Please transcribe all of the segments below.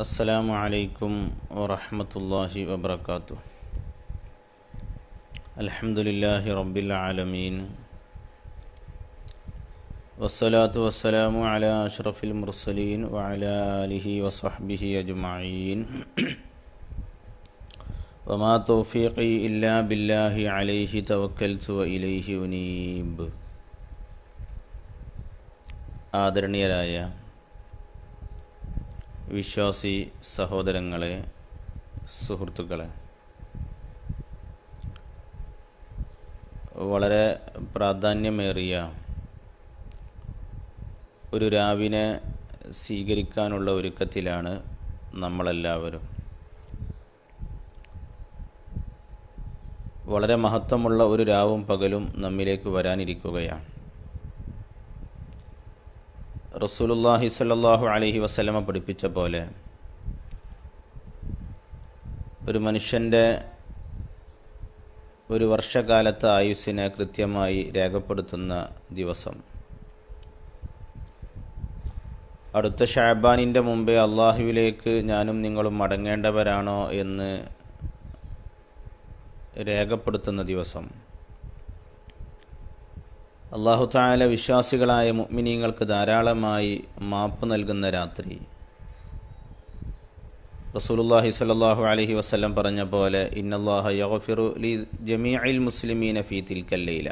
ورحمة الله وبركاته الحمد لله رب العالمين والصلاة والسلام على أشرف المرسلين وعلى آله وصحبه أجمعين وما توفيقي إلا بالله عليه توكلت وإليه أنيب الآية വിശ്വാസി സഹോദരങ്ങളെ സുഹൃത്തുക്കളെ വളരെ പ്രാധാന്യമേറിയ ഒരു രാവിനെ സ്വീകരിക്കാനുള്ള ഒരുക്കത്തിലാണ് നമ്മളെല്ലാവരും വളരെ മഹത്വമുള്ള ഒരു രാവും പകലും നമ്മിലേക്ക് വരാനിരിക്കുകയാണ് റസൂലുല്ലാഹി സല്ലാഹു അലഹി വസ്ലമ പഠിപ്പിച്ച പോലെ ഒരു മനുഷ്യൻ്റെ ഒരു വർഷകാലത്തെ ആയുസ്സിനെ കൃത്യമായി രേഖപ്പെടുത്തുന്ന ദിവസം അടുത്ത ഷാബാനിൻ്റെ മുമ്പേ അള്ളാഹുവിലേക്ക് ഞാനും നിങ്ങളും മടങ്ങേണ്ടവരാണോ എന്ന് രേഖപ്പെടുത്തുന്ന ദിവസം അള്ളാഹു താല വിശ്വാസികളായ മുഗ്മിനീങ്ങൾക്ക് ധാരാളമായി മാപ്പ് നൽകുന്ന രാത്രി റസൂലുല്ലാഹി സ്വല്ലല്ലാഹു അലൈഹി വസ്ലം പറഞ്ഞ പോലെ ഇന്നല്ലാഹ യഗ്ഫിറു ലി അൽ മുസ്ലിമീന ഫീ തിൽക്കല്ലൈല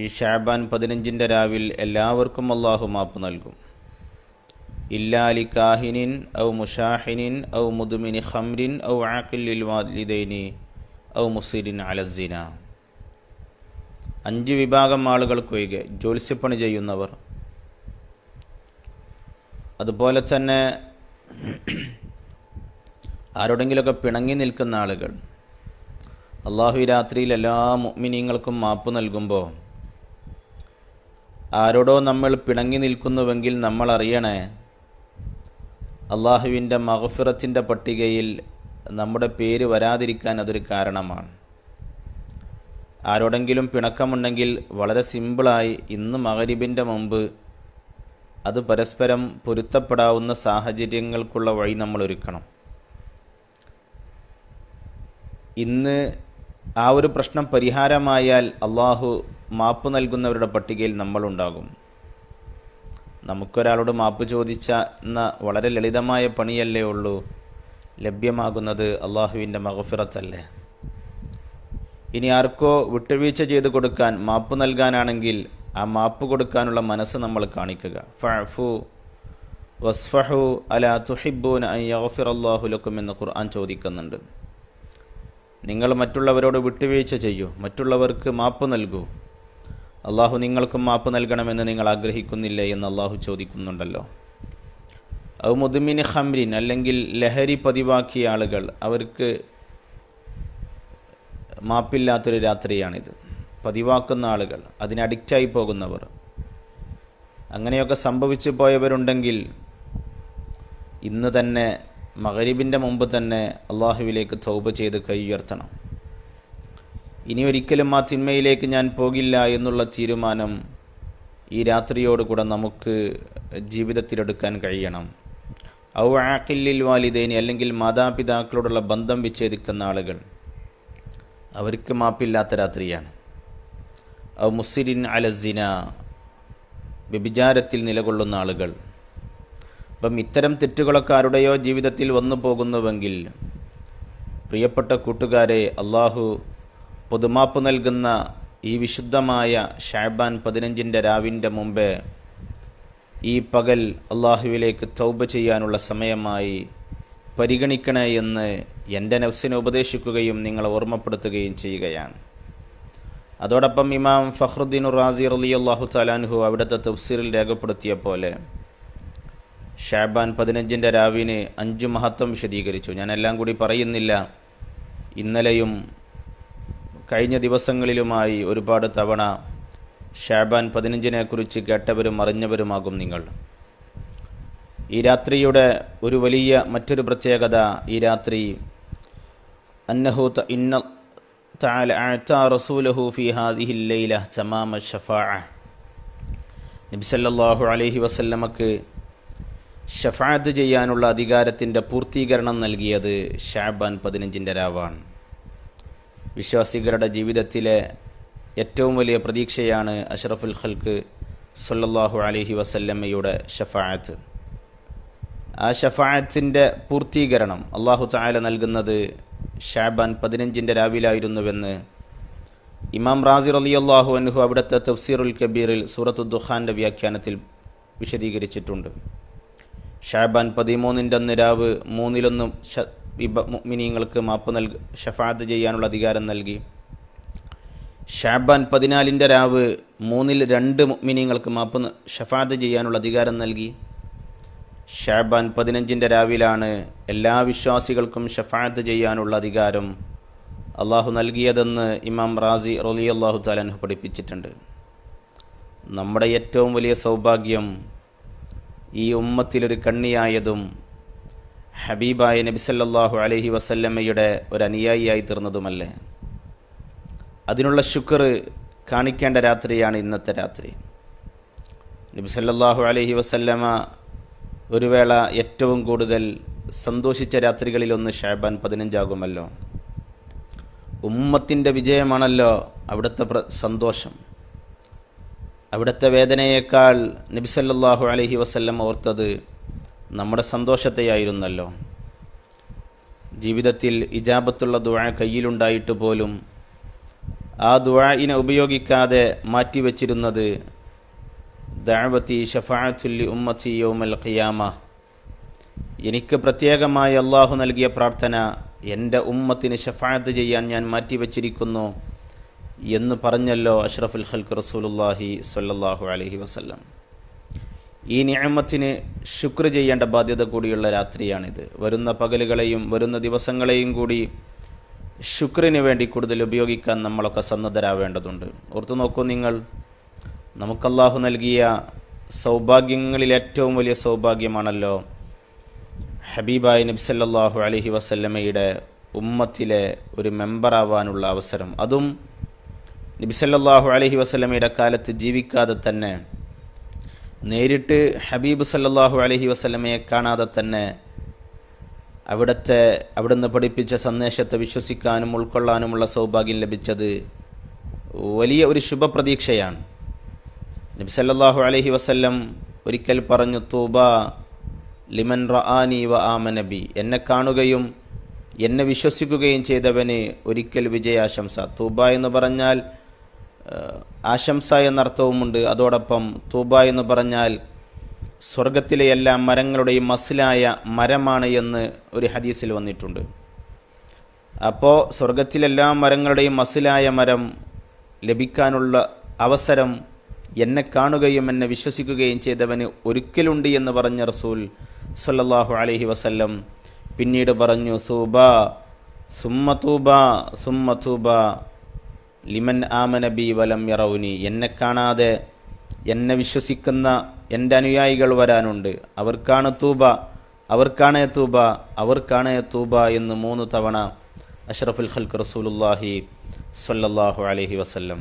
ഈ ഷാബാൻ പതിനഞ്ചിൻ്റെ രാവിൽ എല്ലാവർക്കും അള്ളാഹു മാപ്പ് നൽകും ഇല്ലാലി കാഹിനിൻ ഔ മുഷാഹിനിൻ ഔ മുദുമിനി ഹംരിൻ ഔ ആക്കിൽ വാലിദൈനി ഔ മുസിരിൻ അലസിന അഞ്ച് വിഭാഗം ആളുകൾക്കൊഴികെ ജോത്സ്യപ്പണി ചെയ്യുന്നവർ അതുപോലെ തന്നെ ആരോടെങ്കിലൊക്കെ പിണങ്ങി നിൽക്കുന്ന ആളുകൾ അള്ളാഹു രാത്രിയിൽ എല്ലാ മുഗ്മിനീങ്ങൾക്കും മാപ്പ് നൽകുമ്പോൾ ആരോടോ നമ്മൾ പിണങ്ങി നിൽക്കുന്നുവെങ്കിൽ നമ്മൾ അറിയണേ അള്ളാഹുവിൻ്റെ മഹഫിറത്തിൻ്റെ പട്ടികയിൽ നമ്മുടെ പേര് വരാതിരിക്കാൻ അതൊരു കാരണമാണ് ആരോടെങ്കിലും പിണക്കമുണ്ടെങ്കിൽ വളരെ സിമ്പിളായി ഇന്ന് മകരിബിൻ്റെ മുമ്പ് അത് പരസ്പരം പൊരുത്തപ്പെടാവുന്ന സാഹചര്യങ്ങൾക്കുള്ള വഴി നമ്മൾ ഒരുക്കണം ഇന്ന് ആ ഒരു പ്രശ്നം പരിഹാരമായാൽ അള്ളാഹു മാപ്പ് നൽകുന്നവരുടെ പട്ടികയിൽ നമ്മളുണ്ടാകും നമുക്കൊരാളോട് മാപ്പ് ചോദിച്ച എന്ന വളരെ ലളിതമായ പണിയല്ലേ ഉള്ളൂ ലഭ്യമാകുന്നത് അള്ളാഹുവിൻ്റെ മഹഫിറത്തല്ലേ ഇനി ആർക്കോ വിട്ടുവീഴ്ച ചെയ്തു കൊടുക്കാൻ മാപ്പ് നൽകാനാണെങ്കിൽ ആ മാപ്പ് കൊടുക്കാനുള്ള മനസ്സ് നമ്മൾ കാണിക്കുക ഫു വസ്ഫഹു അല തുഹിബൂൻ അയ്യാഫിറല്ലാഹുലക്കും എന്ന് ഖുർആൻ ചോദിക്കുന്നുണ്ട് നിങ്ങൾ മറ്റുള്ളവരോട് വിട്ടുവീഴ്ച ചെയ്യൂ മറ്റുള്ളവർക്ക് മാപ്പ് നൽകൂ അള്ളാഹു നിങ്ങൾക്കും മാപ്പ് നൽകണമെന്ന് നിങ്ങൾ ആഗ്രഹിക്കുന്നില്ലേ എന്ന് അള്ളാഹു ചോദിക്കുന്നുണ്ടല്ലോ അത് മുദുമിൻ ഹംരിൻ അല്ലെങ്കിൽ ലഹരി പതിവാക്കിയ ആളുകൾ അവർക്ക് മാപ്പില്ലാത്തൊരു രാത്രിയാണിത് പതിവാക്കുന്ന ആളുകൾ അതിന് അഡിക്റ്റായി പോകുന്നവർ അങ്ങനെയൊക്കെ സംഭവിച്ചു പോയവരുണ്ടെങ്കിൽ ഇന്ന് തന്നെ മകരീബിൻ്റെ മുമ്പ് തന്നെ അള്ളാഹുവിലേക്ക് തൗബ ചെയ്ത് കൈയുയർത്തണം ഇനി ഒരിക്കലും ആ തിന്മയിലേക്ക് ഞാൻ പോകില്ല എന്നുള്ള തീരുമാനം ഈ രാത്രിയോടുകൂടെ നമുക്ക് ജീവിതത്തിലെടുക്കാൻ കഴിയണം ഔ ആക്കില്ലിൽ വാലിദേനി അല്ലെങ്കിൽ മാതാപിതാക്കളോടുള്ള ബന്ധം വിച്ഛേദിക്കുന്ന ആളുകൾ അവർക്ക് മാപ്പില്ലാത്ത രാത്രിയാണ് അവ മുസിരിൻ അലസിന വ്യഭിചാരത്തിൽ നിലകൊള്ളുന്ന ആളുകൾ അപ്പം ഇത്തരം തെറ്റുകളൊക്കെ ആരുടെയോ ജീവിതത്തിൽ വന്നു പോകുന്നുവെങ്കിൽ പ്രിയപ്പെട്ട കൂട്ടുകാരെ അള്ളാഹു പൊതുമാപ്പ് നൽകുന്ന ഈ വിശുദ്ധമായ ഷാബാൻ പതിനഞ്ചിൻ്റെ രാവിൻ്റെ മുമ്പേ ഈ പകൽ അള്ളാഹുവിലേക്ക് തൗബ ചെയ്യാനുള്ള സമയമായി പരിഗണിക്കണേ എന്ന് എൻ്റെ നഫ്സിനെ ഉപദേശിക്കുകയും നിങ്ങളെ ഓർമ്മപ്പെടുത്തുകയും ചെയ്യുകയാണ് അതോടൊപ്പം ഇമാം ഫഹ്റുദ്ദീൻ റാസി അലി അള്ളാഹു തലാൻഹു അവിടുത്തെ തഫ്സീറിൽ രേഖപ്പെടുത്തിയ പോലെ ഷാബാൻ പതിനഞ്ചിൻ്റെ രാവിന് അഞ്ച് മഹത്വം വിശദീകരിച്ചു ഞാനെല്ലാം കൂടി പറയുന്നില്ല ഇന്നലെയും കഴിഞ്ഞ ദിവസങ്ങളിലുമായി ഒരുപാട് തവണ ഷാബാൻ പതിനഞ്ചിനെക്കുറിച്ച് കേട്ടവരും അറിഞ്ഞവരുമാകും നിങ്ങൾ ഈ രാത്രിയുടെ ഒരു വലിയ മറ്റൊരു പ്രത്യേകത ഈ രാത്രി أنه إن تعالى أعتى رسوله في هذه الليلة تمام الشفاعة നബി സല്ലാഹു അലൈഹി വസല്ലമക്ക് ഷഫാത്ത് ചെയ്യാനുള്ള അധികാരത്തിൻ്റെ പൂർത്തീകരണം നൽകിയത് ഷാബാൻ പതിനഞ്ചിൻ്റെ രാവാണ് വിശ്വാസികളുടെ ജീവിതത്തിലെ ഏറ്റവും വലിയ പ്രതീക്ഷയാണ് അഷറഫുൽ ഖൽക്ക് സല്ലാഹു അലഹി വസല്ലമ്മയുടെ ഷഫാത്ത് ആ ഷഫാത്തിൻ്റെ പൂർത്തീകരണം അള്ളാഹു താല നൽകുന്നത് ഷാബാൻ പതിനഞ്ചിൻ്റെ രാവിലായിരുന്നുവെന്ന് ഇമാം റാസിർ അലി അള്ളാഹു അനുഹു അവിടുത്തെ തഫ്സീറുൽ കബീറിൽ സൂറത്തു ദുഹാൻ്റെ വ്യാഖ്യാനത്തിൽ വിശദീകരിച്ചിട്ടുണ്ട് ഷാബാൻ പതിമൂന്നിൻ്റെ അന്ന് രാവ് മൂന്നിലൊന്ന് മിനിങ്ങൾക്ക് മാപ്പ് നൽകി ഷഫാത്ത് ചെയ്യാനുള്ള അധികാരം നൽകി ഷാബാൻ പതിനാലിൻ്റെ രാവ് മൂന്നിൽ രണ്ട് മിനിങ്ങൾക്ക് മാപ്പ് ഷഫാത്ത് ചെയ്യാനുള്ള അധികാരം നൽകി ഷാബാൻ പതിനഞ്ചിൻ്റെ രാവിലാണ് എല്ലാ വിശ്വാസികൾക്കും ഷഫാത്ത് ചെയ്യാനുള്ള അധികാരം അള്ളാഹു നൽകിയതെന്ന് ഇമാം റാസി റലി അള്ളാഹു താലാൻഹു പഠിപ്പിച്ചിട്ടുണ്ട് നമ്മുടെ ഏറ്റവും വലിയ സൗഭാഗ്യം ഈ ഉമ്മത്തിലൊരു കണ്ണിയായതും ഹബീബായ നബിസല്ലാഹു അലഹി വസല്ലമ്മയുടെ ഒരു അനുയായിയായി തീർന്നതുമല്ലേ അതിനുള്ള ശുക്ർ കാണിക്കേണ്ട രാത്രിയാണ് ഇന്നത്തെ രാത്രി നബിസല്ലാഹു അലഹി വസല്ലമ്മ ഒരു വേള ഏറ്റവും കൂടുതൽ സന്തോഷിച്ച രാത്രികളിലൊന്ന് ഷാബാൻ പതിനഞ്ചാകുമല്ലോ ഉമ്മത്തിൻ്റെ വിജയമാണല്ലോ അവിടുത്തെ സന്തോഷം അവിടുത്തെ വേദനയേക്കാൾ നബിസല്ലാഹു അലഹി വസ്ല്ലം ഓർത്തത് നമ്മുടെ സന്തോഷത്തെയായിരുന്നല്ലോ ജീവിതത്തിൽ ഇജാബത്തുള്ള ദുഴ കയ്യിലുണ്ടായിട്ട് പോലും ആ ദുഴയിനെ ഉപയോഗിക്കാതെ മാറ്റിവെച്ചിരുന്നത് ദഅവത്തി ഷഫാഅത്തുല്ലി ഉമ്മത്തി യൗമൽ ഖിയാമ എനിക്ക് പ്രത്യേകമായി അള്ളാഹു നൽകിയ പ്രാർത്ഥന എൻ്റെ ഉമ്മത്തിന് ഷഫാഅത്ത് ചെയ്യാൻ ഞാൻ മാറ്റിവെച്ചിരിക്കുന്നു എന്ന് പറഞ്ഞല്ലോ അഷ്റഫുൽ ഹൽക്ക് റസൂലുല്ലാഹി സല്ലാഹു അലഹി വസ്ല്ലം ഈ നിയമത്തിന് ശുക്ർ ചെയ്യേണ്ട ബാധ്യത കൂടിയുള്ള രാത്രിയാണിത് വരുന്ന പകലുകളെയും വരുന്ന ദിവസങ്ങളെയും കൂടി ശുക്രിന് വേണ്ടി കൂടുതൽ ഉപയോഗിക്കാൻ നമ്മളൊക്കെ സന്നദ്ധരാവേണ്ടതുണ്ട് ഓർത്തു നോക്കൂ നിങ്ങൾ നമുക്കല്ലാഹു നൽകിയ സൗഭാഗ്യങ്ങളിൽ ഏറ്റവും വലിയ സൗഭാഗ്യമാണല്ലോ ഹബീബായ് നബ്സല്ലാഹു അലഹി വസല്ലമ്മയുടെ ഉമ്മത്തിലെ ഒരു മെമ്പറാവാനുള്ള അവസരം അതും നബിസല്ലാഹു അലഹി വസല്ലമ്മയുടെ കാലത്ത് ജീവിക്കാതെ തന്നെ നേരിട്ട് ഹബീബ് സല്ലാഹു അലഹി വസല്ലമയെ കാണാതെ തന്നെ അവിടുത്തെ അവിടുന്ന് പഠിപ്പിച്ച സന്ദേശത്തെ വിശ്വസിക്കാനും ഉൾക്കൊള്ളാനുമുള്ള സൗഭാഗ്യം ലഭിച്ചത് വലിയ ഒരു ശുഭപ്രതീക്ഷയാണ് നബിസല്ലാഹു അലഹി വസ്ല്ലം ഒരിക്കൽ പറഞ്ഞു തൂബ ലിമൻ റആനി വ ആമ നബി എന്നെ കാണുകയും എന്നെ വിശ്വസിക്കുകയും ചെയ്തവന് ഒരിക്കൽ വിജയാശംസ തൂബ എന്ന് പറഞ്ഞാൽ ആശംസ എന്നർത്ഥവുമുണ്ട് അതോടൊപ്പം തൂബ എന്ന് പറഞ്ഞാൽ സ്വർഗത്തിലെ എല്ലാ മരങ്ങളുടെയും മസിലായ മരമാണ് എന്ന് ഒരു ഹദീസിൽ വന്നിട്ടുണ്ട് അപ്പോൾ സ്വർഗത്തിലെല്ലാ മരങ്ങളുടെയും മസിലായ മരം ലഭിക്കാനുള്ള അവസരം എന്നെ കാണുകയും എന്നെ വിശ്വസിക്കുകയും ചെയ്തവന് ഒരിക്കലുണ്ട് എന്ന് പറഞ്ഞ റസൂൽ സല്ലാഹു അലഹി വസല്ലം പിന്നീട് പറഞ്ഞു സൂബ സുമ്മതൂബ സുമ്മതൂബ ലിമൻ ആമനബി വലം യറൗനി എന്നെ കാണാതെ എന്നെ വിശ്വസിക്കുന്ന എൻ്റെ അനുയായികൾ വരാനുണ്ട് അവർക്കാണ് തൂബ അവർക്കാണേ തൂബ അവർക്കാണേ തൂബ എന്ന് മൂന്ന് തവണ അഷ്റഫുൽ ഖൽക്ക് റസൂലുല്ലാഹി സല്ലല്ലാഹു അലൈഹി വസല്ലം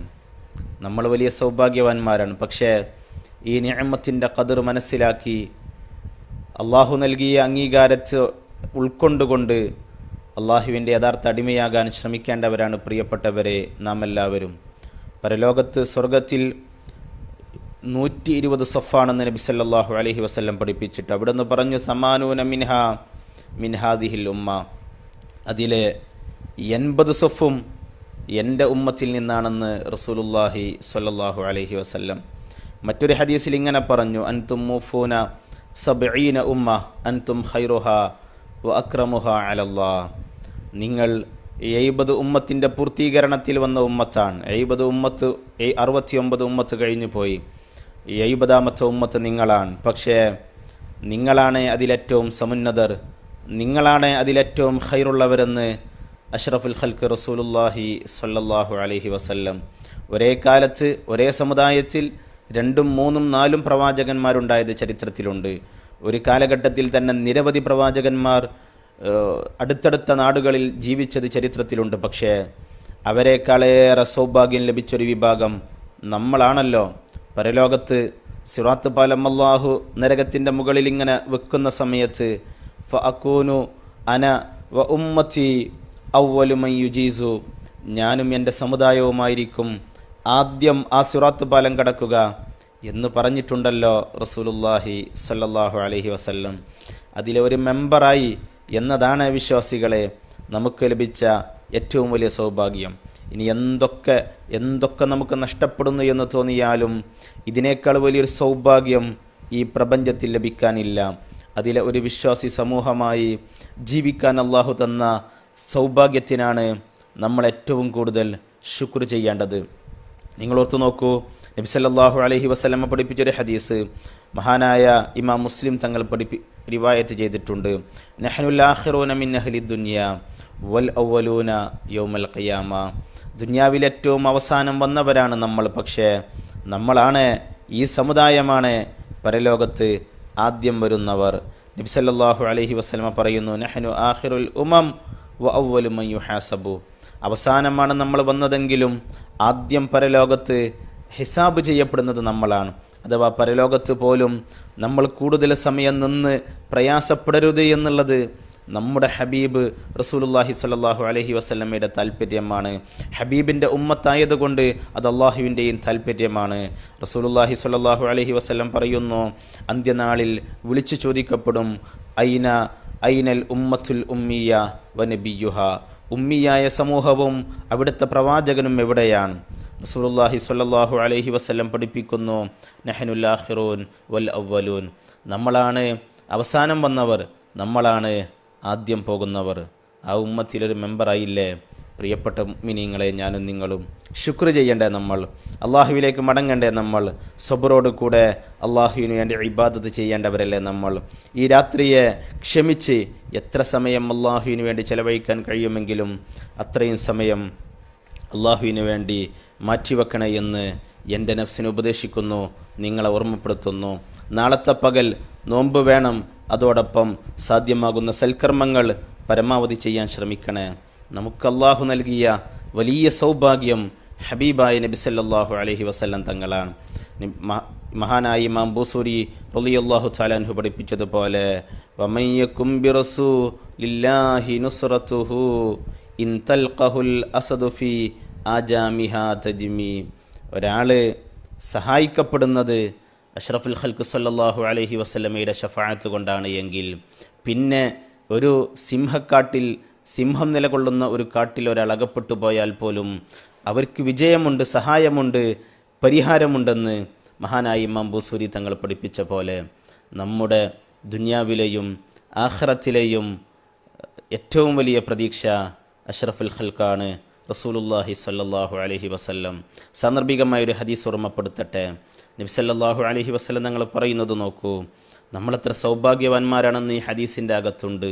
നമ്മൾ വലിയ സൗഭാഗ്യവാന്മാരാണ് പക്ഷേ ഈ നിയമത്തിൻ്റെ കതിർ മനസ്സിലാക്കി അള്ളാഹു നൽകിയ അംഗീകാരത്തെ ഉൾക്കൊണ്ടുകൊണ്ട് അള്ളാഹുവിൻ്റെ യഥാർത്ഥ അടിമയാകാൻ ശ്രമിക്കേണ്ടവരാണ് പ്രിയപ്പെട്ടവരെ നാം എല്ലാവരും പരലോകത്ത് സ്വർഗത്തിൽ നൂറ്റി ഇരുപത് സഫാണെന്ന് നബി സല്ലാഹു അലഹി വസ്ല്ലം പഠിപ്പിച്ചിട്ട് അവിടെ നിന്ന് പറഞ്ഞു സമാനൂന മിൻഹ മിൻഹാദിഹിൽ ഉമ്മ അതിലെ എൺപത് സൊഫും എൻ്റെ ഉമ്മത്തിൽ നിന്നാണെന്ന് റസൂലുല്ലാഹി സ്വല്ലാഹു അലഹി വസല്ലം മറ്റൊരു ഹദീസിൽ ഇങ്ങനെ പറഞ്ഞു അൻതും മുഫൂന സബീന ഉമ്മ അൻതും ഹൈറുഹ വ അക്രമുഹ അലല്ലാ നിങ്ങൾ എഴുപത് ഉമ്മത്തിൻ്റെ പൂർത്തീകരണത്തിൽ വന്ന ഉമ്മത്താണ് എഴുപത് ഉമ്മത്ത് അറുപത്തി ഒമ്പത് ഉമ്മത്ത് കഴിഞ്ഞു പോയി എഴുപതാമത്തെ ഉമ്മത്ത് നിങ്ങളാണ് പക്ഷേ നിങ്ങളാണ് അതിലേറ്റവും സമുന്നതർ നിങ്ങളാണ് അതിലേറ്റവും ഹൈറുള്ളവരെന്ന് അഷ്റഫുൽ ഖൽക്ക് റസൂലുല്ലാഹി സല്ലാഹു അലഹി വസല്ലം ഒരേ കാലത്ത് ഒരേ സമുദായത്തിൽ രണ്ടും മൂന്നും നാലും പ്രവാചകന്മാരുണ്ടായത് ചരിത്രത്തിലുണ്ട് ഒരു കാലഘട്ടത്തിൽ തന്നെ നിരവധി പ്രവാചകന്മാർ അടുത്തടുത്ത നാടുകളിൽ ജീവിച്ചത് ചരിത്രത്തിലുണ്ട് പക്ഷേ അവരെക്കാളേറെ സൗഭാഗ്യം ലഭിച്ചൊരു വിഭാഗം നമ്മളാണല്ലോ പരലോകത്ത് സിറാത്ത് പാലം അള്ളാഹു നരകത്തിൻ്റെ മുകളിൽ ഇങ്ങനെ വെക്കുന്ന സമയത്ത് ഫ അക്കൂനു അന വ ഉമ്മത്തി ഔവലുമൈ യുജീസു ഞാനും എൻ്റെ സമുദായവുമായിരിക്കും ആദ്യം ആ സിറാത്ത് പാലം കടക്കുക എന്ന് പറഞ്ഞിട്ടുണ്ടല്ലോ റസൂലുല്ലാഹി സല്ലാഹു അലഹി വസല്ലം അതിലെ ഒരു മെമ്പറായി എന്നതാണ് വിശ്വാസികളെ നമുക്ക് ലഭിച്ച ഏറ്റവും വലിയ സൗഭാഗ്യം ഇനി എന്തൊക്കെ എന്തൊക്കെ നമുക്ക് നഷ്ടപ്പെടുന്നു എന്ന് തോന്നിയാലും ഇതിനേക്കാൾ വലിയൊരു സൗഭാഗ്യം ഈ പ്രപഞ്ചത്തിൽ ലഭിക്കാനില്ല അതിലെ ഒരു വിശ്വാസി സമൂഹമായി ജീവിക്കാൻ അള്ളാഹു തന്ന സൗഭാഗ്യത്തിനാണ് നമ്മൾ ഏറ്റവും കൂടുതൽ ശുക്ർ ചെയ്യേണ്ടത് നിങ്ങൾ ഓർത്തു നോക്കൂ നബി നബിസല്ലാഹു അലഹി വസ്ലമ പഠിപ്പിച്ചൊരു ഹദീസ് മഹാനായ ഇമാം മുസ്ലിം തങ്ങൾ പഠിപ്പി റിവായത്ത് ചെയ്തിട്ടുണ്ട് നെഹനുല്ലാഹിറോന മിൻ വൽ ഔവലൂന യോമൽ ഖിയാമ ദുനിയാവിൽ ഏറ്റവും അവസാനം വന്നവരാണ് നമ്മൾ പക്ഷേ നമ്മളാണ് ഈ സമുദായമാണ് പരലോകത്ത് ആദ്യം വരുന്നവർ നബിസല്ലാഹു അലഹി വസ്ലമ പറയുന്നു നെഹനു ആഹിറുൽ ഉമം വ ഹാസബു അവസാനമാണ് നമ്മൾ വന്നതെങ്കിലും ആദ്യം പരലോകത്ത് ഹിസാബ് ചെയ്യപ്പെടുന്നത് നമ്മളാണ് അഥവാ പരലോകത്ത് പോലും നമ്മൾ കൂടുതൽ സമയം നിന്ന് പ്രയാസപ്പെടരുത് എന്നുള്ളത് നമ്മുടെ ഹബീബ് റസൂലുല്ലാഹി സല്ലാഹു അലഹി വസ്ലമയുടെ താല്പര്യമാണ് ഹബീബിൻ്റെ ഉമ്മത്തായതുകൊണ്ട് അത് അള്ളാഹുവിൻ്റെയും താല്പര്യമാണ് റസൂലുല്ലാഹി സ്വല്ലല്ലാഹു അലഹി വസ്ലം പറയുന്നു അന്ത്യനാളിൽ വിളിച്ചു ചോദിക്കപ്പെടും ഐന ഐനൽ ഉമ്മത്തുൽ ഉമ്മിയ വനബിയുഹ ഉമ്മിയായ സമൂഹവും അവിടുത്തെ പ്രവാചകനും എവിടെയാണ് റസൂലുള്ളാഹി സ്വല്ലല്ലാഹു അലൈഹി വസല്ലം പഠിപ്പിക്കുന്നു നെഹനുല്ലാഹിറൂൻ വൽ അവ്വലൂൻ നമ്മളാണ് അവസാനം വന്നവർ നമ്മളാണ് ആദ്യം പോകുന്നവർ ആ ഉമ്മത്തിലൊരു മെമ്പറായില്ലേ പ്രിയപ്പെട്ട മിനിങ്ങളെ ഞാനും നിങ്ങളും ശുക്ർ ചെയ്യേണ്ട നമ്മൾ അള്ളാഹുവിലേക്ക് മടങ്ങേണ്ട നമ്മൾ സബറോട് കൂടെ അള്ളാഹുവിന് വേണ്ടി ഇബാദത്ത് ചെയ്യേണ്ടവരല്ലേ നമ്മൾ ഈ രാത്രിയെ ക്ഷമിച്ച് എത്ര സമയം അള്ളാഹുവിന് വേണ്ടി ചെലവഴിക്കാൻ കഴിയുമെങ്കിലും അത്രയും സമയം അള്ളാഹുവിന് വേണ്ടി മാറ്റിവെക്കണേ എന്ന് എൻ്റെ നഫ്സിനെ ഉപദേശിക്കുന്നു നിങ്ങളെ ഓർമ്മപ്പെടുത്തുന്നു നാളത്തെ പകൽ നോമ്പ് വേണം അതോടൊപ്പം സാധ്യമാകുന്ന സൽക്കർമ്മങ്ങൾ പരമാവധി ചെയ്യാൻ ശ്രമിക്കണേ നമുക്കല്ലാഹു നൽകിയ വലിയ സൗഭാഗ്യം ഹബീബായ നബി സല്ലാഹു അലഹി വസ്ല്ലം തങ്ങളാണ് മഹാനായി ഇമാം ബൂസൂരി റലിയല്ലാഹു ചാലാൻഹു പഠിപ്പിച്ചതുപോലെ ഒരാൾ സഹായിക്കപ്പെടുന്നത് അഷ്റഫുൽ ഖൽക്ക് സല്ലാഹു അലഹി വസ്ലമയുടെ ഷഫായത്ത് കൊണ്ടാണ് എങ്കിൽ പിന്നെ ഒരു സിംഹക്കാട്ടിൽ സിംഹം നിലകൊള്ളുന്ന ഒരു കാട്ടിൽ ഒരാൾ അകപ്പെട്ടു പോയാൽ പോലും അവർക്ക് വിജയമുണ്ട് സഹായമുണ്ട് പരിഹാരമുണ്ടെന്ന് മഹാനായി മമ്പൂസൂരി തങ്ങൾ പഠിപ്പിച്ച പോലെ നമ്മുടെ ദുന്യാവിലെയും ആഹ്റത്തിലെയും ഏറ്റവും വലിയ പ്രതീക്ഷ അഷ്റഫുൽ ഖൽക്കാണ് റസൂലുല്ലാഹി സല്ലാഹു അലഹി വസല്ലം സാന്ദർഭികമായ ഒരു ഹദീസ് ഓർമ്മപ്പെടുത്തട്ടെ നബ്സല്ലാഹു അലഹി വസ്ല്ലം തങ്ങൾ പറയുന്നത് നോക്കൂ നമ്മളത്ര സൗഭാഗ്യവാന്മാരാണെന്ന് ഈ ഹദീസിൻ്റെ അകത്തുണ്ട്